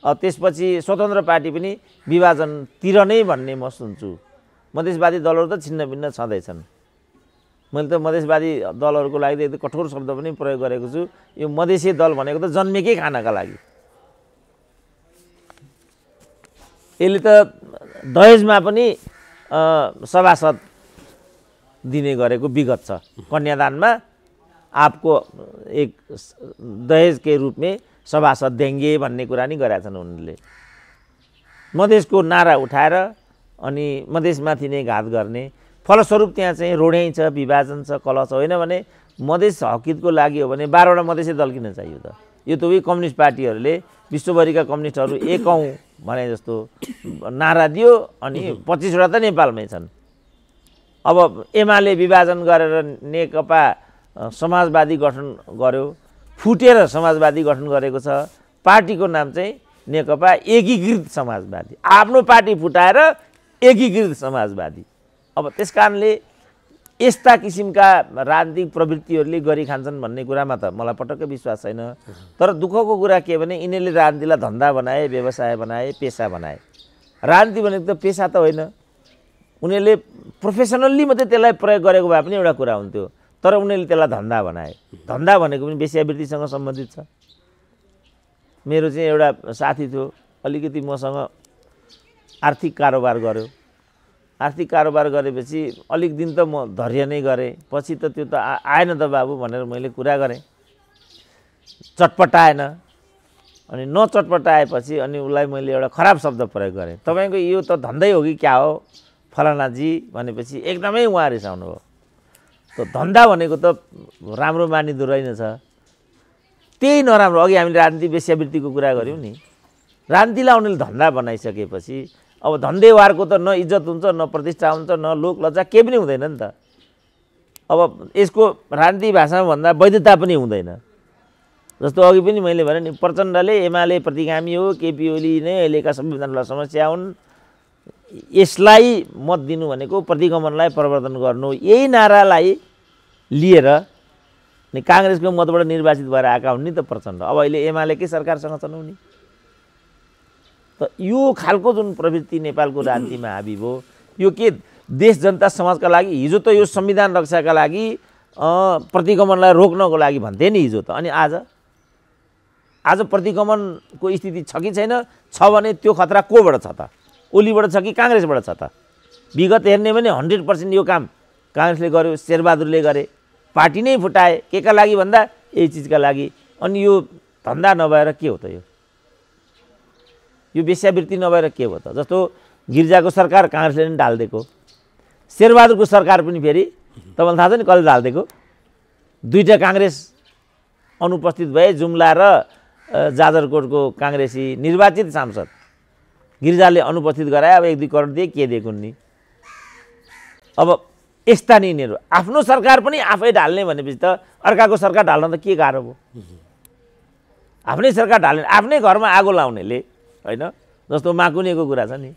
त्यसपछि स्वतन्त्र पार्टी पनि विभाजनतिर नै भन्ने म सुन्छु मधेसवादी दलहरू त छिन्नभिन्न छँदैछन् मैले त मधेसवादी दलहरूको लागि एकदम कठोर शब्द पनि प्रयोग गरेको छु यो मधेसी दल भनेको त जन्मेकै खानाका लागि यसले त दहेजमा पनि सभासद दिने गरेको विगत छ कन्यादानमा आपको एक दहेजकै रूपमै सभासद देङ्गे भन्ने कुरा नि गरेका छन् उनले मधेसको नारा उठाएर अनि मधेसमाथि नै घात गर्ने फलस्वरूप त्यहाँ चाहिँ रोड्याइ छ विभाजन छ कलह छ होइन भने मधेस हकितको लागि हो भने बाह्रवटा मधेसै दल किन चाहियो त यो त उही कम्युनिस्ट पार्टीहरूले विश्वभरिका कम्युनिस्टहरू औँ भने जस्तो नारा दियो अनि पच्चिसवटा त नेपालमै छन् अब एमाले विभाजन गरेर नेकपा समाजवादी गठन गर्यो फुटेर समाजवादी गठन गरेको छ पार्टीको नाम चाहिँ नेकपा एकीकृत समाजवादी आफ्नो पार्टी फुटाएर एकीकृत समाजवादी अब त्यस कारणले यस्ता किसिमका राजनीतिक प्रवृत्तिहरूले गरी खान्छन् भन्ने कुरामा त मलाई पटक्कै विश्वास छैन तर दुःखको कुरा के भने यिनीहरूले राजनीतिलाई धन्दा बनाए व्यवसाय बनाए पेसा बनाए राजनीति भनेको त पेसा त होइन उनीहरूले प्रोफेसनल्ली मात्रै त्यसलाई प्रयोग गरेको भए पनि एउटा कुरा हुन्थ्यो तर उनीहरूले त्यसलाई धन्दा बनाए धन्दा भनेको पनि बेस्यावृत्तिसँग सम्बन्धित छ मेरो चाहिँ एउटा साथी थियो अलिकति मसँग आर्थिक कारोबार गर्यो आर्थिक कारोबार गरेपछि अलिक दिन त म धैर्य नै गरेँ पछि त त्यो त आएन त बाबु भनेर मैले कुरा गरेँ चटपटाएन अनि नचटपटाएपछि अनि उसलाई मैले एउटा खराब शब्द प्रयोग गरेँ तपाईँको यो त धन्दै हो कि क्या हो फलानाजी भनेपछि एकदमै उहाँ रिसाउनु भयो धन्दा भनेको त राम्रो मानिँदो रहेनछ त्यही नराम्रो अघि हामीले राजनीति वेश्यावृत्तिको कुरा गऱ्यौँ नि राजनीतिलाई उनीहरूले धन्दा बनाइसकेपछि अब धन्देवारको त न इज्जत हुन्छ न प्रतिष्ठा हुन्छ न लोक लज्जा केही पनि हुँदैन नि त अब यसको राजनीति भाषामा भन्दा वैधता पनि हुँदैन जस्तो अघि पनि मैले भने नि प्रचण्डले एमाले प्रतिगामी हो केपी ओली नै अहिलेका सबैभन्दा समस्या हुन् यसलाई मत दिनु भनेको प्रतिगमनलाई प्रवर्तन गर्नु यही नारालाई लिएर अनि काङ्ग्रेसको मतबाट निर्वाचित भएर आएका हुन् नि त प्रचण्ड अब अहिले एमालेकै सरकारसँग छन् त यो खालको जुन प्रवृत्ति नेपालको राजनीतिमा हाबी भयो यो के देश जनता समाजका लागि हिजो त यो संविधान रक्षाका लागि प्रतिगमनलाई रोक्नको लागि भन्थे नि हिजो त अनि आज आज प्रतिगमनको स्थिति छ कि छैन छ भने त्यो खतरा कोबाट छ त ओलीबाट छ कि काङ्ग्रेसबाट छ त विगत हेर्ने भने हन्ड्रेड पर्सेन्ट यो काम काङ्ग्रेसले गर्यो शेरबहादुरले गरे पार्टी नै फुटाए के का लागि भन्दा यही चिजका लागि अनि यो धन्दा नभएर के हो त यो यो वेश्यावृत्ति नभएर के हो त जस्तो गिर्जाको सरकार काङ्ग्रेसले नै ढालिदिएको शेरबहादुरको सरकार पनि फेरि तपाईँलाई थाहा छ नि कसले ढालिदिएको दुईवटा काङ्ग्रेस अनुपस्थित भए जुम्ला र जाजरकोटको काङ्ग्रेसी निर्वाचित सांसद गिरिजाले अनुपस्थित गराए अब एक दुई करोड दिए के दिएको नि अब यस्ता निर्णयहरू आफ्नो सरकार पनि आफै ढाल्ने भनेपछि त अर्काको सरकार ढाल्न त के गाह्रो भयो आफ्नै सरकार ढाल्ने आफ्नै घरमा आगो लाउनेले होइन जस्तो माकुनेको कुरा छ नि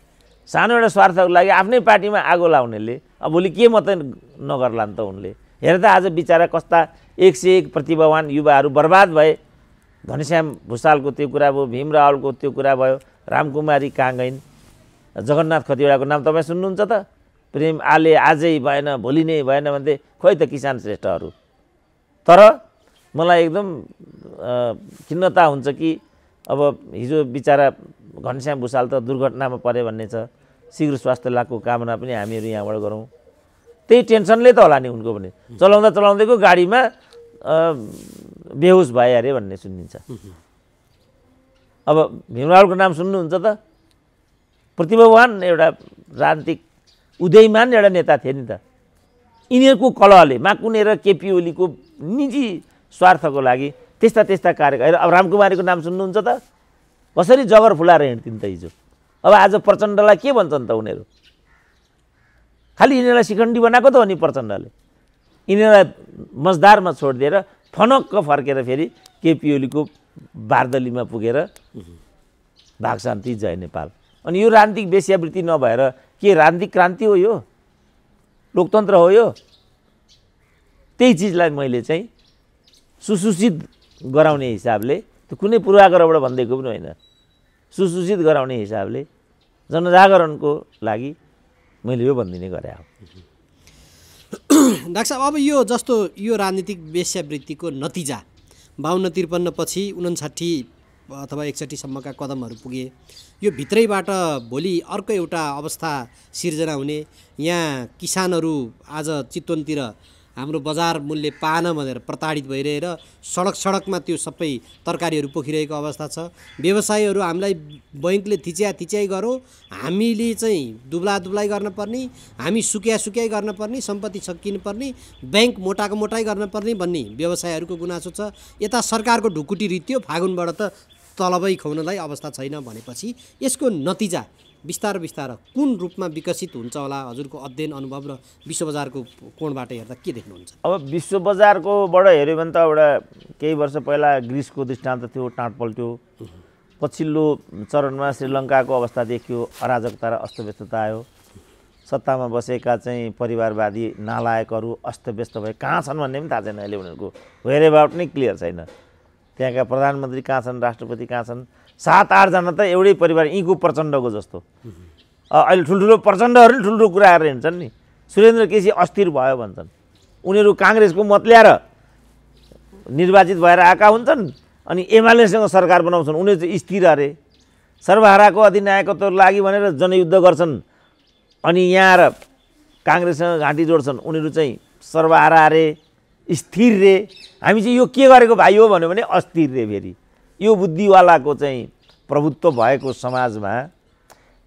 सानो एउटा स्वार्थको लागि आफ्नै पार्टीमा आगो लाउनेले अब भोलि के मात्रै नगर्ला नि त उनले हेर त आज बिचरा कस्ता एक से एक प्रतिभावान युवाहरू बर्बाद भए घनश्याम भुषालको त्यो कुरा भयो भीम रावलको त्यो कुरा भयो रामकुमारी काङ्गैन जगन्नाथ खतिवडाको नाम तपाईँ सुन्नुहुन्छ त प्रेम आले आजै भएन भोलि नै भएन भन्दै खोइ त किसान श्रेष्ठहरू तर मलाई एकदम खिन्नता हुन्छ कि अब हिजो बिचरा घनश्याम भुषाल त दुर्घटनामा परे भन्ने छ शीघ्र स्वास्थ्य लाभको कामना पनि हामीहरू यहाँबाट गरौँ त्यही टेन्सनले त होला नि उनको पनि चलाउँदा चलाउँदैको गाडीमा बेहोस भयो अरे भन्ने सुनिन्छ अब भीमरावलको नाम सुन्नुहुन्छ त प्रतिभावान एउटा राजनीतिक उदयमान एउटा नेता थिए नि त यिनीहरूको कलहले माकुने र केपी ओलीको निजी स्वार्थको लागि त्यस्ता त्यस्ता कार्य अब रामकुमारीको नाम सुन्नुहुन्छ त कसरी जगर फुलाएर हिँड्थ्यो नि त हिजो अब आज प्रचण्डलाई के भन्छन् त उनीहरू खालि यिनीहरूलाई शिखण्डी बनाएको त हो नि प्रचण्डले यिनीहरूलाई मजदारमा छोडिदिएर फनक्क फर्केर फेरि केपी ओलीको बार्दलीमा पुगेर भाग शान्ति जय नेपाल अनि यो राजनीतिक बेस्यावृत्ति नभएर के राजनीतिक क्रान्ति हो यो लोकतन्त्र हो यो त्यही चिजलाई मैले चाहिँ सुसूचित गराउने हिसाबले त्यो कुनै पूर्वाग्रहबाट भनिदिएको पनि होइन सुसूचित गराउने हिसाबले जनजागरणको लागि मैले यो भनिदिने गरे हो डाक्टर साहब अब यो जस्तो यो राजनीतिक वेश्यावृत्तिको नतिजा बाहन्न त्रिपन्न पछि उन्साठी अथवा एकचोटिसम्मका कदमहरू पुगे यो भित्रैबाट भोलि अर्को एउटा अवस्था सिर्जना हुने यहाँ किसानहरू आज चितवनतिर हाम्रो बजार मूल्य पाएन भनेर प्रताडित भइरहेर सडक सडकमा त्यो सबै तरकारीहरू पोखिरहेको अवस्था छ व्यवसायीहरू हामीलाई बैङ्कले थिच्या थिच्याइ गरौँ हामीले चाहिँ दुब्ला दुब्लाइ गर्न पर्ने हामी सुक्या सुक्याइ गर्न पर्ने सम्पत्ति सकिनुपर्ने ब्याङ्क मोटाको मोटाइ गर्न पर्ने भन्ने व्यवसायहरूको गुनासो छ यता सरकारको ढुकुटी रित्यो फागुनबाट त तलबै खुवाउनलाई अवस्था छैन भनेपछि यसको नतिजा बिस्तार बिस्तार कुन रूपमा विकसित हुन्छ होला हजुरको अध्ययन अनुभव र विश्व बजारको कोणबाट हेर्दा के देख्नुहुन्छ अब विश्व बजारकोबाट हेऱ्यो भने त एउटा केही वर्ष पहिला ग्रिसको दृष्टान्त थियो टाँट पल्ट्यो पछिल्लो चरणमा श्रीलङ्काको अवस्था देखियो अराजकता र अस्तव्यस्तता आयो सत्तामा बसेका चाहिँ परिवारवादी नालायकहरू अस्तव्यस्त भए कहाँ छन् भन्ने पनि थाहा छैन अहिले उनीहरूको वेयर एबाउट नै क्लियर छैन त्यहाँका प्रधानमन्त्री कहाँ छन् राष्ट्रपति कहाँ छन् सात आठजना त एउटै परिवार यहीँको प्रचण्डको जस्तो अहिले ठुल्ठुलो प्रचण्डहरू नि ठुल्ठुलो कुराहरू हिँड्छन् नि सुरेन्द्र केसी अस्थिर भयो भन्छन् उनीहरू काङ्ग्रेसको मत ल्याएर निर्वाचित भएर आएका हुन्छन् अनि एमालेसँग सरकार बनाउँछन् उनीहरू चाहिँ स्थिर अरे सर्वहाराको अधिनायकत्व लागि भनेर जनयुद्ध गर्छन् अनि यहाँ आएर काङ्ग्रेससँग घाँटी जोड्छन् उनीहरू चाहिँ सर्वहारा अरे स्थिर रे हामी चाहिँ यो के गरेको भाइ हो भन्यो भने अस्थिर रे फेरि यो बुद्धिवालाको चाहिँ प्रभुत्व भएको समाजमा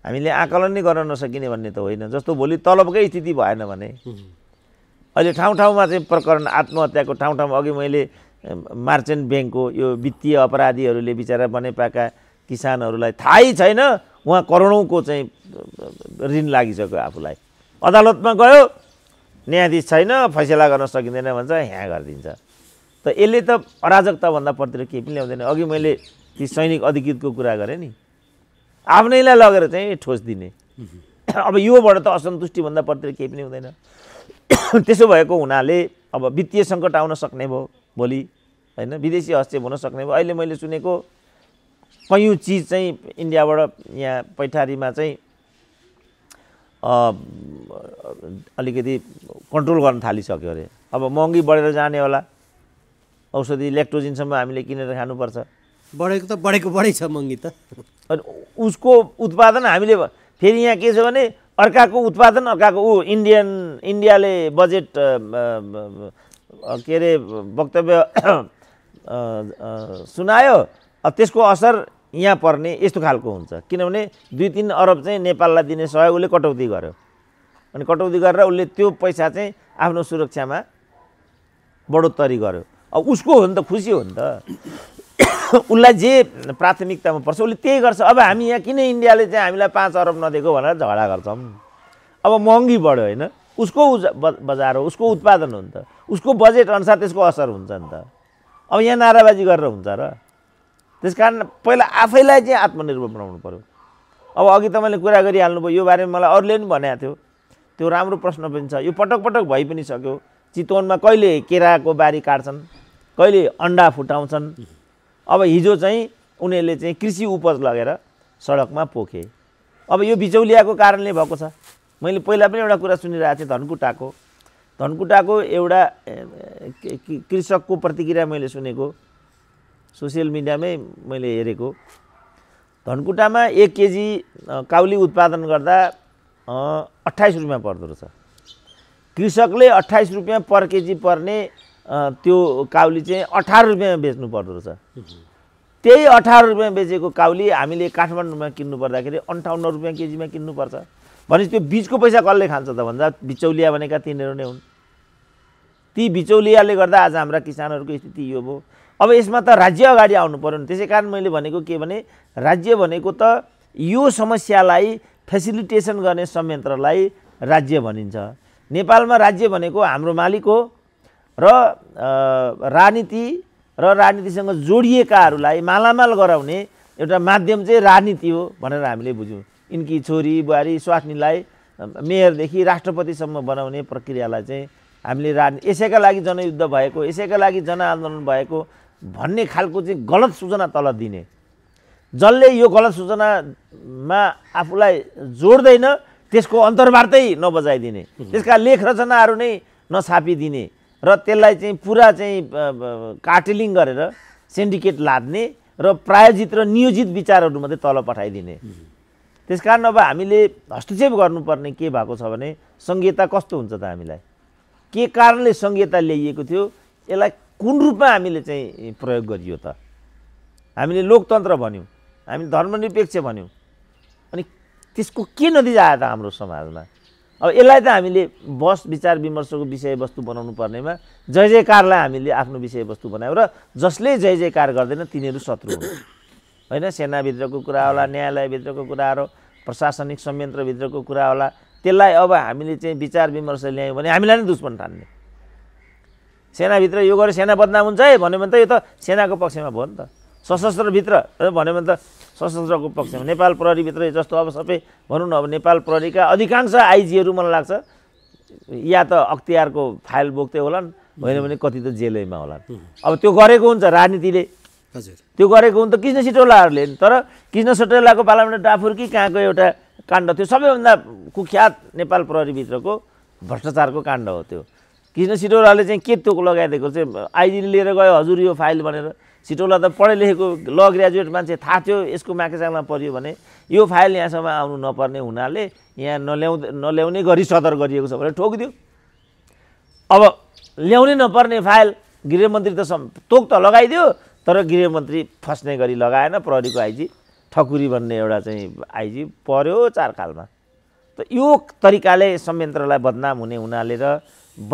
हामीले आकलन नै गर्न नसकिने भन्ने त होइन जस्तो भोलि तलबकै स्थिति भएन भने अहिले ठाउँ ठाउँमा चाहिँ प्रकरण आत्महत्याको ठाउँ ठाउँमा अघि मैले मार्चेन्ट ब्याङ्कको यो वित्तीय अपराधीहरूले बिचरा बनाइपाएका किसानहरूलाई थाहै छैन उहाँ करोडौँको चाहिँ ऋण लागिसक्यो आफूलाई अदालतमा गयो न्यायाधीश छैन फैसला गर्न सकिँदैन भन्छ यहाँ गरिदिन्छ त यसले त अराजकताभन्दा पर्तिर केही पनि ल्याउँदैन अघि मैले ती सैनिक अधिकृतको कुरा गरेँ नि आफ्नैलाई लगेर चाहिँ ठोस दिने अब योबाट त असन्तुष्टिभन्दा पर्तिर केही पनि हुँदैन त्यसो भएको हुनाले अब वित्तीय सङ्कट आउन सक्ने भयो भोलि होइन विदेशी हस्तक्षेप हुन सक्ने भयो अहिले मैले सुनेको कयौँ चिज चाहिँ इन्डियाबाट यहाँ पैठारीमा चाहिँ अलिकति कन्ट्रोल गर्न थालिसक्यो अरे अब महँगी बढेर जाने होला औषधि इलेक्ट्रोजिनसम्म हामीले किनेर खानुपर्छ बढेको त बढेको बढै छ महँगी त अनि उसको उत्पादन हामीले फेरि यहाँ के छ भने अर्काको उत्पादन अर्काको ऊ इन्डियन इन्डियाले बजेट के अरे वक्तव्य सुनायो त्यसको असर यहाँ पर्ने यस्तो खालको हुन्छ किनभने दुई तिन अरब चाहिँ नेपाललाई दिने सहयोगले कटौती गर्यो अनि कटौती गरेर उसले त्यो पैसा चाहिँ आफ्नो सुरक्षामा बढोत्तरी गर्यो अब उसको हो नि त खुसी हो नि त उसलाई जे प्राथमिकतामा पर्छ उसले त्यही गर्छ अब हामी यहाँ किन इन्डियाले चाहिँ हामीलाई पाँच अरब नदिएको भनेर झगडा गर्छौँ अब महँगी बढ्यो होइन उसको बजार हो उसको उत्पादन हो नि त उसको बजेट अनुसार त्यसको असर हुन्छ नि त अब यहाँ नाराबाजी गरेर हुन्छ र त्यस कारण पहिला आफैलाई चाहिँ आत्मनिर्भर बनाउनु पऱ्यो अब अघि तपाईँले कुरा गरिहाल्नुभयो यो बारेमा मलाई अरूले पनि भनेको थियो त्यो राम्रो प्रश्न पनि छ यो पटक पटक भइ पनि सक्यो चितवनमा कहिले केराको बारी काट्छन् कहिले अन्डा फुटाउँछन् अब हिजो चाहिँ उनीहरूले चाहिँ कृषि उपज लगेर सडकमा पोखे अब यो बिचौलियाको कारणले भएको छ मैले पहिला पनि एउटा कुरा सुनिरहेको थिएँ धनकुटाको धनकुटाको एउटा कृषकको प्रतिक्रिया मैले सुनेको सोसियल मिडियामै मैले हेरेको धनकुटामा एक केजी काउली उत्पादन गर्दा अट्ठाइस रुपियाँ पर्दो रहेछ कृषकले अट्ठाइस रुपियाँ पर केजी पर्ने त्यो काउली चाहिँ अठार रुपियाँमा बेच्नु पर्दो रहेछ त्यही अठार रुपियाँ बेचेको काउली हामीले काठमाडौँमा किन्नु पर्दाखेरि अन्ठाउन्न रुपियाँ केजीमा किन्नुपर्छ भनेपछि त्यो बिचको पैसा कसले खान्छ त भन्दा बिचौलिया भनेका तिनीहरू नै हुन् ती बिचौलियाले गर्दा आज हाम्रा किसानहरूको स्थिति यो भयो अब यसमा त राज्य अगाडि आउनु पऱ्यो नि त्यसै कारण मैले भनेको के भने राज्य भनेको त यो समस्यालाई फेसिलिटेसन गर्ने संयन्त्रलाई राज्य भनिन्छ नेपालमा राज्य भनेको हाम्रो मालिक हो र राजनीति र राजनीतिसँग जोडिएकाहरूलाई मालामाल गराउने एउटा माध्यम चाहिँ राजनीति हो भनेर हामीले बुझ्यौँ यिनकी छोरी बुहारी स्वास्नीलाई मेयरदेखि राष्ट्रपतिसम्म बनाउने प्रक्रियालाई चाहिँ हामीले राजनीति यसैका लागि जनयुद्ध भएको यसैका लागि जनआन्दोलन भएको भन्ने खालको चाहिँ गलत सूचना तल दिने जसले यो गलत सूचनामा आफूलाई जोड्दैन त्यसको अन्तर्वार्तै नबजाइदिने त्यसका लेख रचनाहरू नै नछापिदिने र त्यसलाई चाहिँ पुरा चाहिँ कार्टेलिङ गरेर सिन्डिकेट लाद्ने र प्रायोजित र नियोजित विचारहरू मात्रै तल पठाइदिने त्यस कारण अब हामीले हस्तक्षेप गर्नुपर्ने के भएको छ भने सङ्घीयता कस्तो हुन्छ त हामीलाई के कारणले सङ्घीयता ल्याइएको थियो यसलाई कुन रूपमा हामीले चाहिँ प्रयोग गरियो त हामीले लोकतन्त्र भन्यौँ हामी धर्मनिरपेक्ष भन्यौँ अनि त्यसको के नतिजा आयो त हाम्रो समाजमा अब यसलाई त हामीले बस विचार विमर्शको विषयवस्तु बनाउनु पर्नेमा जय जयकारलाई हामीले आफ्नो विषयवस्तु बनायौँ र जसले जय जयकार गर्दैन तिनीहरू शत्रु होइन सेनाभित्रको कुरा होला न्यायालयभित्रको हो प्रशासनिक संयन्त्रभित्रको कुरा होला त्यसलाई अब हामीले चाहिँ विचार विमर्श ल्यायौँ भने हामीलाई नै दुश्मन ठान्ने सेनाभित्र यो गरेर सेना बदनाम हुन्छ है भन्यो भने त यो त सेनाको पक्षमा भयो नि त सशस्त्रभित्र भन्यो भने त सशस्त्रको पक्षमा नेपाल प्रहरीभित्र जस्तो अब सबै भनौँ न अब नेपाल प्रहरीका अधिकांश आइजीहरू मलाई लाग्छ या त अख्तियारको फाइल बोक्दै होलान् होइन भने कति त जेलैमा होलान् अब त्यो गरेको हुन्छ राजनीतिले हजुर त्यो गरेको हुन्छ कृष्ण सिटौलाहरूले तर कृष्ण सिटौलाको पालामा डाफुर्की कहाँको एउटा काण्ड थियो सबैभन्दा कुख्यात नेपाल प्रहरीभित्रको भ्रष्टाचारको काण्ड हो त्यो कृष्ण सिटौलाले चाहिँ के त्यो लगाइदिएको चाहिँ आइजीले लिएर गयो हजुर यो फाइल भनेर सिटौला त पढे लेखेको ल ग्रेजुएट मान्छे थाहा थियो यसको माकेसाङमा पऱ्यो भने यो फाइल यहाँसम्म आउनु नपर्ने हुनाले यहाँ नल्याउ नल्याउने गरी सदर गरिएको छ भनेर ठोकिदियो अब ल्याउनै नपर्ने फाइल गृहमन्त्री त तोक त लगाइदियो तर गृहमन्त्री फस्ने गरी लगाएन प्रहरीको आइजी ठकुरी भन्ने एउटा चाहिँ आइजी पर्यो चार खालमा त यो तरिकाले संयन्त्रलाई बदनाम हुने हुनाले र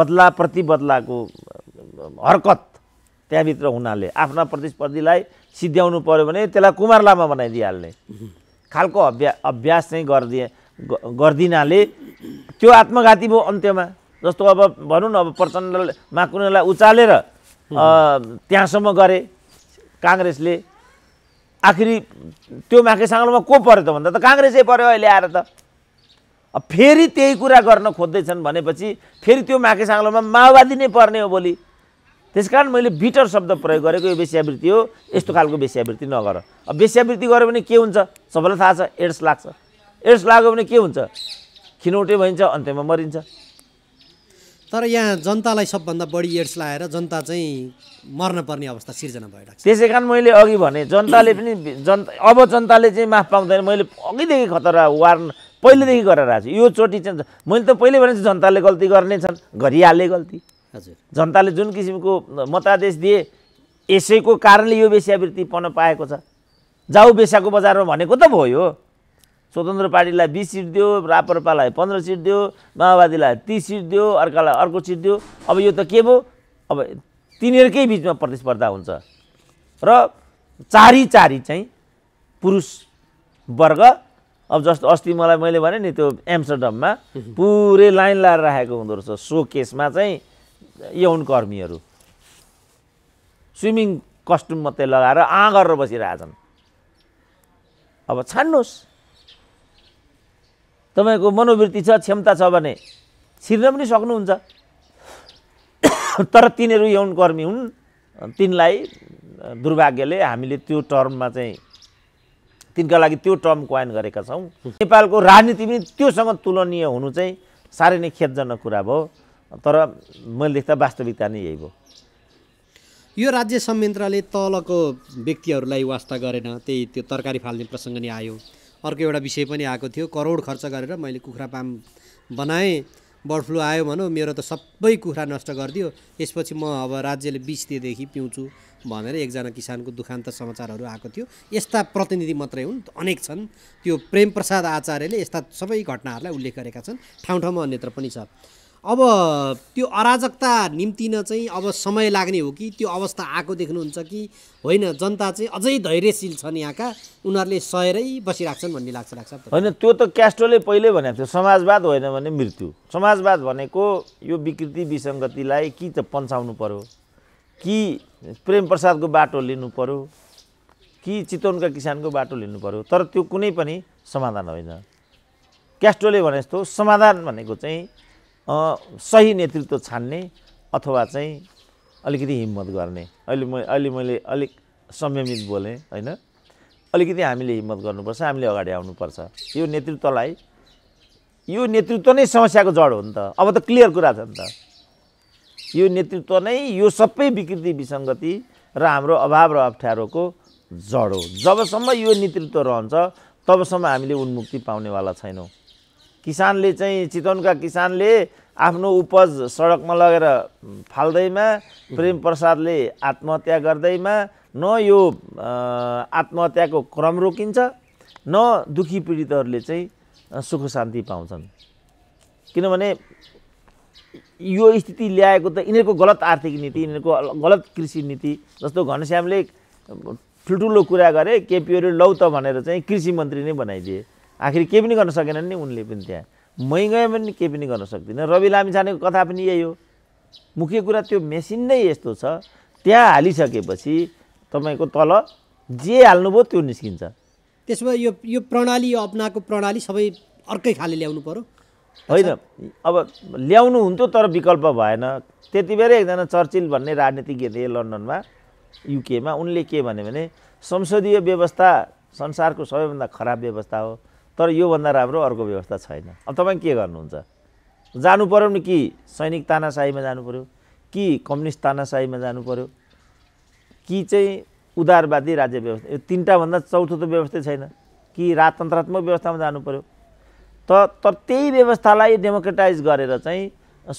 बदला प्रति बदलाको हरकत त्यहाँभित्र हुनाले आफ्ना प्रतिस्पर्धीलाई सिद्ध्याउनु पऱ्यो भने त्यसलाई कुमार लामा बनाइदिइहाल्ने खालको अभ्या अभ्यास चाहिँ गरिदिए गरिदिनाले त्यो आत्मघाती भयो अन्त्यमा जस्तो अब भनौँ न अब प्रचण्डले माकुनालाई उचालेर त्यहाँसम्म गरे काङ्ग्रेसले आखिरी त्यो माके साङ्लोमा को पऱ्यो त भन्दा त काङ्ग्रेसै पऱ्यो अहिले आएर त फेरि त्यही कुरा गर्न खोज्दैछन् भनेपछि फेरि त्यो माके साङ्लोमा माओवादी नै पर्ने हो भोलि त्यस कारण मैले बिटर शब्द प्रयोग गरेको यो वेश्यावृत्ति हो यस्तो खालको वेश्यावृत्ति नगर अब वेश्यावृत्ति गऱ्यो भने के हुन्छ सबैलाई थाहा छ एड्स लाग्छ एड्स लाग्यो भने के हुन्छ खिनौटे भइन्छ अन्त्यमा मरिन्छ तर यहाँ जनतालाई सबभन्दा बढी एड्स लाएर जनता चाहिँ मर्न पर्ने अवस्था सिर्जना भइरहेको छ त्यसै कारण मैले अघि भने जनताले पनि जनता अब जनताले चाहिँ माफ पाउँदैन मैले अघिदेखि खतरा वार्न पहिलेदेखि गरेर आएको छु यो चोटि चाहिँ मैले त पहिले भने जनताले गल्ती गर्ने छन् गरिहाले गल्ती हजुर जनताले जुन किसिमको मतादेश दिए यसैको कारणले यो वेश्यावृत्ति पन पाएको छ जाऊ बेसाको बजारमा भनेको त भयो स्वतन्त्र पार्टीलाई बिस सिट दियो रापरपालाई पन्ध्र सिट दियो माओवादीलाई तिस सिट दियो अर्कालाई अर्को सिट दियो अब यो त के भयो अब तिनीहरूकै बिचमा प्रतिस्पर्धा हुन्छ र चारी चारी चाहिँ पुरुष वर्ग अब जस्तो अस्ति मलाई मैले भने नि त्यो एम्सटर्डममा पुरै लाइन लाएर राखेको हुँदो रहेछ सो केसमा चाहिँ यौन कर्मीहरू स्विमिङ कस्ट्युम मात्रै लगाएर आँ गरेर बसिरहेछन् अब छान्नुहोस् तपाईँको मनोवृत्ति छ क्षमता छ भने छिर्न पनि सक्नुहुन्छ तर तिनीहरू यौनकर्मी हुन् तिनलाई दुर्भाग्यले हामीले त्यो टर्ममा चाहिँ तिनका लागि त्यो टर्म क्वाइन गरेका छौँ नेपालको राजनीति पनि त्योसँग तुलनीय हुनु चाहिँ साह्रै नै खेदजनक कुरा भयो तर मैले देख्दा वास्तविकता नै यही हो यो राज्य संयन्त्रले तलको व्यक्तिहरूलाई वास्ता गरेन त्यही त्यो तरकारी फाल्ने प्रसङ्ग नि आयो अर्को एउटा विषय पनि आएको थियो करोड खर्च गरेर मैले कुखुरा पाम बनाएँ बर्ड फ्लू आयो भनौँ मेरो त सबै कुखुरा नष्ट गरिदियो यसपछि म अब राज्यले बिस दिएदेखि पिउँछु भनेर एकजना किसानको दुखान्त समाचारहरू आएको थियो यस्ता प्रतिनिधि मात्रै हुन् अनेक छन् त्यो प्रेमप्रसाद आचार्यले यस्ता सबै घटनाहरूलाई उल्लेख गरेका छन् ठाउँ ठाउँमा अन्यत्र पनि छ अब त्यो अराजकता निम्तिन चाहिँ अब समय लाग्ने हो कि त्यो अवस्था आएको देख्नुहुन्छ कि होइन जनता चाहिँ अझै धैर्यशील छन् यहाँका उनीहरूले सहेरै बसिरहेछन् भन्ने लाग्छ लाग्छ होइन त्यो त क्यास्ट्रोले पहिले भनेको थियो समाजवाद होइन भने मृत्यु समाजवाद भनेको यो विकृति विसङ्गतिलाई कि त पन्साउनु पर्यो कि प्रेम प्रसादको बाटो लिनु पर्यो कि चितवनका किसानको बाटो लिनु पर्यो तर त्यो कुनै पनि समाधान होइन क्यास्ट्रोले भने जस्तो समाधान भनेको चाहिँ सही नेतृत्व छान्ने अथवा चाहिँ अलिकति हिम्मत गर्ने अहिले म अहिले मैले अलिक संयमित बोलेँ होइन अलिकति हामीले हिम्मत गर्नुपर्छ हामीले अगाडि आउनुपर्छ यो नेतृत्वलाई यो नेतृत्व नै समस्याको जड हो नि त अब त क्लियर कुरा छ नि त यो नेतृत्व नै यो सबै विकृति विसङ्गति र हाम्रो अभाव र अप्ठ्यारोको जड हो जबसम्म यो नेतृत्व रहन्छ तबसम्म हामीले उन्मुक्ति पाउनेवाला छैनौँ किसानले चाहिँ चितवनका किसानले आफ्नो उपज सडकमा लगेर फाल्दैमा प्रेम प्रसादले आत्महत्या गर्दैमा न यो आत्महत्याको क्रम रोकिन्छ न दुखी पीडितहरूले चाहिँ सुख शान्ति पाउँछन् किनभने यो स्थिति ल्याएको त यिनीहरूको गलत आर्थिक नीति यिनीहरूको गलत कृषि नीति जस्तो घनश्यामले ठुल्ठुलो कुरा गरे केपिओले लौ त भनेर चाहिँ कृषि मन्त्री नै बनाइदिए आखिर केही पनि गर्न सकेनन् नि उनले पनि त्यहाँ मै गएँ पनि केही पनि गर्न सक्दिनँ रवि लामी छानेको कथा पनि यही हो मुख्य कुरा त्यो मेसिन नै यस्तो छ त्यहाँ हालिसकेपछि तपाईँको तल जे हाल्नुभयो त्यो निस्किन्छ त्यसो भए यो यो प्रणाली यो अपनाएको प्रणाली सबै अर्कै खाले ल्याउनु पऱ्यो होइन अब ल्याउनु हुन्थ्यो तर विकल्प भएन त्यति बेरै एकजना चर्चिल भन्ने राजनीतिज्ञ थिए लन्डनमा युकेमा उनले के भन्यो भने संसदीय व्यवस्था संसारको सबैभन्दा खराब व्यवस्था हो तर योभन्दा राम्रो अर्को व्यवस्था छैन अब तपाईँ के गर्नुहुन्छ जानु पऱ्यो नि कि सैनिक तानासाहीमा जानु पऱ्यो कि कम्युनिस्ट तानासाहीमा जानु पऱ्यो कि चाहिँ उदारवादी राज्य व्यवस्था यो तिनवटाभन्दा चौथो त व्यवस्थै छैन कि राजतन्त्रात्मक व्यवस्थामा जानु पऱ्यो त तर त्यही व्यवस्थालाई डेमोक्रेटाइज गरेर चाहिँ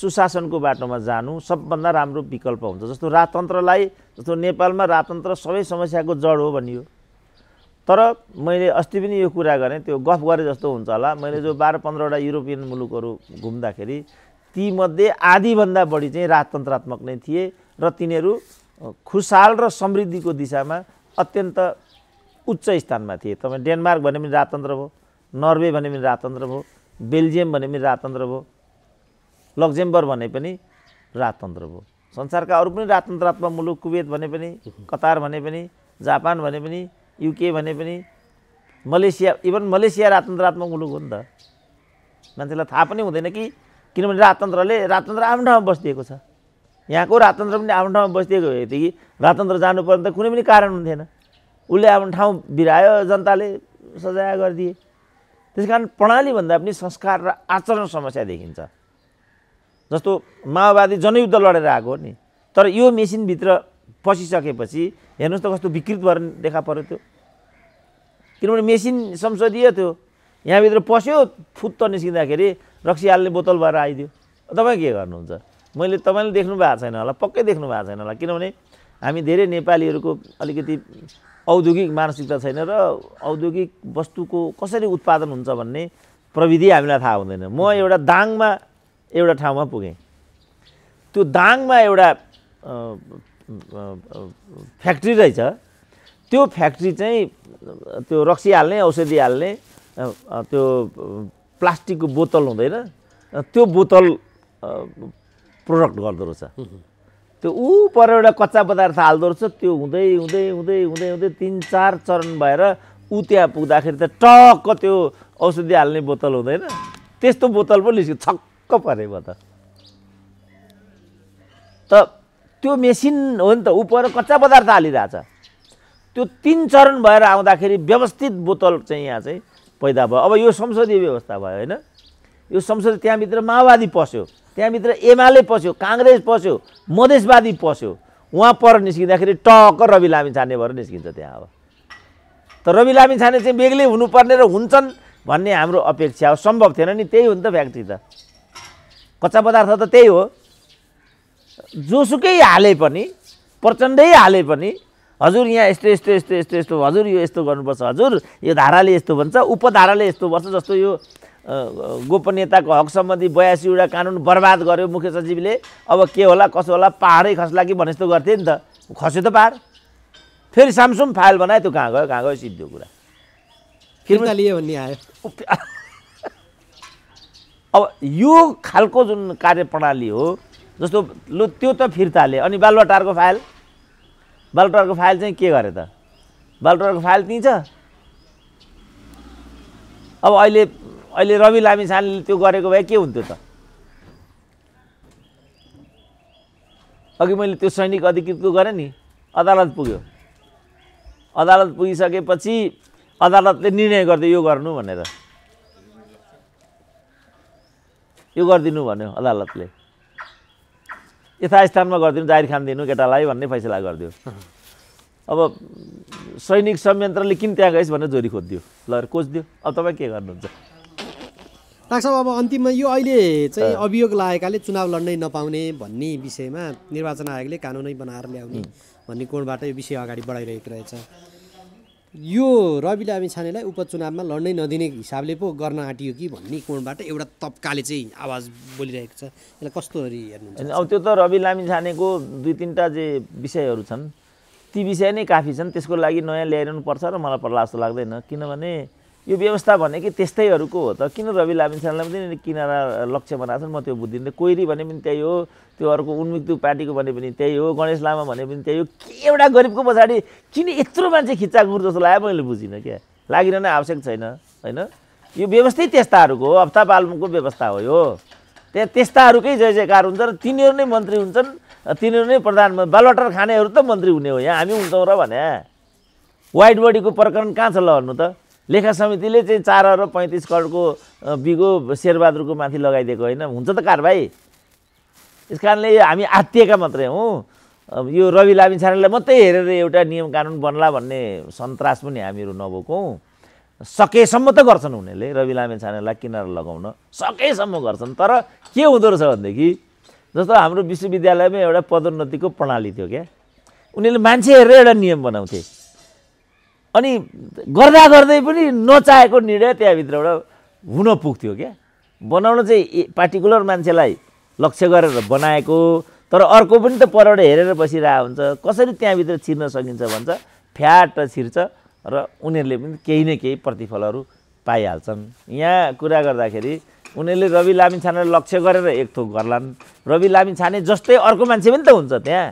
सुशासनको बाटोमा जानु सबभन्दा राम्रो विकल्प हुन्छ जस्तो राजतन्त्रलाई जस्तो नेपालमा राजतन्त्र सबै समस्याको जड हो भनियो तर मैले अस्ति पनि यो कुरा गरेँ त्यो गफ गरेँ जस्तो हुन्छ होला मैले जो बाह्र पन्ध्रवटा युरोपियन मुलुकहरू घुम्दाखेरि तीमध्ये आधीभन्दा बढी चाहिँ राजतन्त्रात्मक नै थिए र तिनीहरू खुसाल र समृद्धिको दिशामा अत्यन्त उच्च स्थानमा थिए तपाईँ डेनमार्क भने पनि राजतन्त्र भयो नर्वे भने पनि राजतन्त्र भयो बेल्जियम भने पनि राजतन्त्र भयो लक्जेम्बर भने पनि राजतन्त्र भयो संसारका अरू पनि राजतन्त्रात्मक मुलुक कुवेत भने पनि कतार भने पनि जापान भने पनि युके भने पनि मलेसिया इभन मलेसिया राजतन्त्रात्मक मुलुक हो नि त मान्छेलाई थाहा पनि हुँदैन कि किनभने राजतन्त्रले राजतन्त्र आफ्नो ठाउँमा बसिदिएको छ यहाँको राजतन्त्र पनि आफ्नो ठाउँमा बसिदिएको भएदेखि राजतन्त्र जानुपर्ने त कुनै पनि कारण हुन्थेन उसले आफ्नो ठाउँ बिरायो जनताले सजाय गरिदिए त्यस कारण प्रणालीभन्दा पनि संस्कार र आचरण समस्या देखिन्छ जस्तो माओवादी जनयुद्ध लडेर आएको हो नि तर यो मेसिनभित्र पसिसकेपछि हेर्नुहोस् त कस्तो विकृत भएर देखा पऱ्यो त्यो किनभने मेसिन संसदीय थियो यहाँभित्र पस्यो फुत्त निस्किँदाखेरि रक्सी हाल्ने बोतल भएर आइदियो तपाईँ के गर्नुहुन्छ मैले तपाईँले देख्नु भएको छैन होला पक्कै देख्नु भएको छैन होला किनभने हामी धेरै नेपालीहरूको अलिकति औद्योगिक मानसिकता छैन र औद्योगिक वस्तुको कसरी उत्पादन हुन्छ भन्ने प्रविधि हामीलाई थाहा हुँदैन म एउटा दाङमा एउटा ठाउँमा पुगेँ त्यो दाङमा एउटा फ्याक्ट्री रहेछ त्यो फ्याक्ट्री चाहिँ त्यो रक्सी हाल्ने औषधि हाल्ने त्यो प्लास्टिकको बोतल हुँदैन त्यो बोतल प्रोडक्ट गर्दो रहेछ त्यो ऊ पर एउटा कच्चा पदार्थ हाल्दो रहेछ त्यो हुँदै हुँदै हुँदै हुँदै हुँदै तिन चार चरण भएर ऊ त्यहाँ पुग्दाखेरि त टक्क त्यो औषधि हाल्ने बोतल हुँदैन त्यस्तो बोतल पनि निस्क्यो छक्क परे म त त्यो मेसिन हो नि त उपर कच्चा पदार्थ हालिरहेछ त्यो तिन चरण भएर आउँदाखेरि व्यवस्थित बोतल चाहिँ यहाँ चाहिँ पैदा भयो अब यो संसदीय व्यवस्था भयो होइन यो संसद त्यहाँभित्र माओवादी पस्यो त्यहाँभित्र एमाले पस्यो काङ्ग्रेस पस्यो मधेसवादी पस्यो उहाँ पर निस्किँदाखेरि टक्क रवि लामी छाने भएर निस्किन्छ त्यहाँ अब त रवि लामी छाने चाहिँ बेग्लै हुनुपर्ने र हुन्छन् भन्ने हाम्रो अपेक्षा हो सम्भव थिएन नि त्यही हो नि त फ्याक्ट्री त कच्चा पदार्थ त त्यही हो जोसुकै हाले पनि प्रचण्डै हाले पनि हजुर यहाँ यस्तो यस्तो यस्तो यस्तो यस्तो हजुर यो यस्तो गर्नुपर्छ हजुर यो धाराले यस्तो भन्छ उपधाराले यस्तो भन्छ जस्तो यो गोपनीयताको हक सम्बन्धी बयासीवटा कानुन बर्बाद गर्यो मुख्य सचिवले अब के होला कसो होला पाहाडै खस्ला कि भने जस्तो गर्थ्यो नि त खस्यो त पाहाड फेरि सामसुम फाइल बनायो त्यो कहाँ गयो कहाँ गयो सिद्धो कुरा फिर्ता लियो भन्ने आयो अब यो खालको जुन कार्यप्रणाली हो जस्तो लु त्यो त फिर्ताले अनि बालुवाटारको फाइल बालुवाटारको फाइल चाहिँ के गरे त बालुवाटारको फाइल त्यहीँ छ अब अहिले अहिले रवि लामी त्यो गरेको भए के हुन्थ्यो त अघि मैले त्यो सैनिक अधिकृतको गरेँ नि अदालत पुग्यो अदालत पुगिसकेपछि अदालतले निर्णय गरिदियो यो गर्नु भनेर यो गरिदिनु भन्यो अदालतले यथास्थानमा गरिदिनु जाहिर खान दिनु केटालाई भन्ने फैसला गरिदियो अब सैनिक संयन्त्रले किन त्यहाँ गएछ भनेर जोरी खोजिदियो ल कोचिदियो अब तपाईँ के गर्नुहुन्छ डाक्टर अब अन्तिममा यो अहिले चाहिँ अभियोग लागेकाले चुनाव लड्नै नपाउने भन्ने विषयमा निर्वाचन आयोगले कानुनै बनाएर ल्याउने भन्ने कोणबाट यो विषय अगाडि बढाइरहेको रहेछ यो रवि लामी छानेलाई उपचुनावमा लड्नै नदिने हिसाबले पो गर्न आँटियो कि भन्ने कोणबाट एउटा तप्काले चाहिँ आवाज बोलिरहेको छ यसलाई कस्तो हेर्नुहुन्छ अब त्यो त रवि लामी छानेको दुई तिनवटा जे विषयहरू छन् ती विषय नै काफी छन् त्यसको लागि नयाँ ल्याइरहनु पर्छ र मलाई पर्ला जस्तो लाग्दैन किनभने यो व्यवस्था भनेकै त्यस्तैहरूको हो त किन रवि लामिछानेलाई पनि किनारा लक्ष्य बनाएको छ म त्यो बुझ्दिनँ कोइरी भने पनि त्यही हो त्यो अर्को उन्मुक्तु पार्टीको भने पनि त्यही हो गणेश लामा भने पनि त्यही हो के एउटा गरिबको पछाडि किन यत्रो मान्छे गुरु जस्तो लाग्यो मैले बुझिनँ क्या लागिरहन आवश्यक छैन होइन यो व्यवस्थै त्यस्ताहरूको हो हप्ता पालमको व्यवस्था हो यो त्यहाँ त्यस्ताहरूकै जय जयकार हुन्छ र तिनीहरू नै मन्त्री हुन्छन् तिनीहरू नै प्रधानमन्त्री बालवाटार खानेहरू त मन्त्री हुने हो यहाँ हामी हुन्छौँ र भने वाइट बडीको प्रकरण कहाँ छ ल भन्नु त लेखा समितिले चाहिँ चार अरब पैँतिस करोडको बिगो शेरबहादुरको माथि लगाइदिएको होइन हुन्छ त कारबाही यस कारणले हामी आत्तिएका मात्रै हौँ यो रवि लामी छानेलाई मात्रै हेरेर एउटा नियम कानुन बन्ला भन्ने सन्तास पनि हामीहरू नभएकौँ सकेसम्म त गर्छन् उनीहरूले रवि लामे छानेलाई किनारा लगाउन सकेसम्म गर्छन् तर के हुँदो रहेछ भनेदेखि जस्तो हाम्रो विश्वविद्यालयमा एउटा पदोन्नतिको प्रणाली थियो क्या उनीहरूले मान्छे हेरेर एउटा नियम बनाउँथे अनि गर्दा गर्दै पनि नचाहेको निर्णय त्यहाँभित्रबाट हुन पुग्थ्यो क्या बनाउन चाहिँ पार्टिकुलर मान्छेलाई लक्ष्य गरेर बनाएको तर अर्को पनि त परबाट हेरेर बसिरहेको हुन्छ कसरी त्यहाँभित्र छिर्न सकिन्छ भन्छ फ्याट छिर्छ र उनीहरूले पनि केही न केही प्रतिफलहरू पाइहाल्छन् यहाँ कुरा गर्दाखेरि उनीहरूले रवि लामी छानेर लक्ष्य गरेर एक थोक गर्लान् रवि लामी छाने जस्तै अर्को मान्छे पनि त हुन्छ त्यहाँ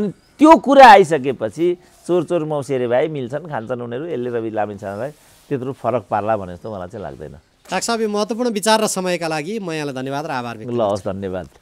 अनि त्यो कुरा आइसकेपछि चोर चोर मौसेरे भाइ मिल्छन् खान्छन् उनीहरू यसले रवि लामिछानेलाई त्यत्रो फरक पार्ला भने जस्तो मलाई चाहिँ लाग्दैन ताक्साबी महत्त्वपूर्ण विचार र समयका लागि म यहाँलाई धन्यवाद र आभार ल हस् धन्यवाद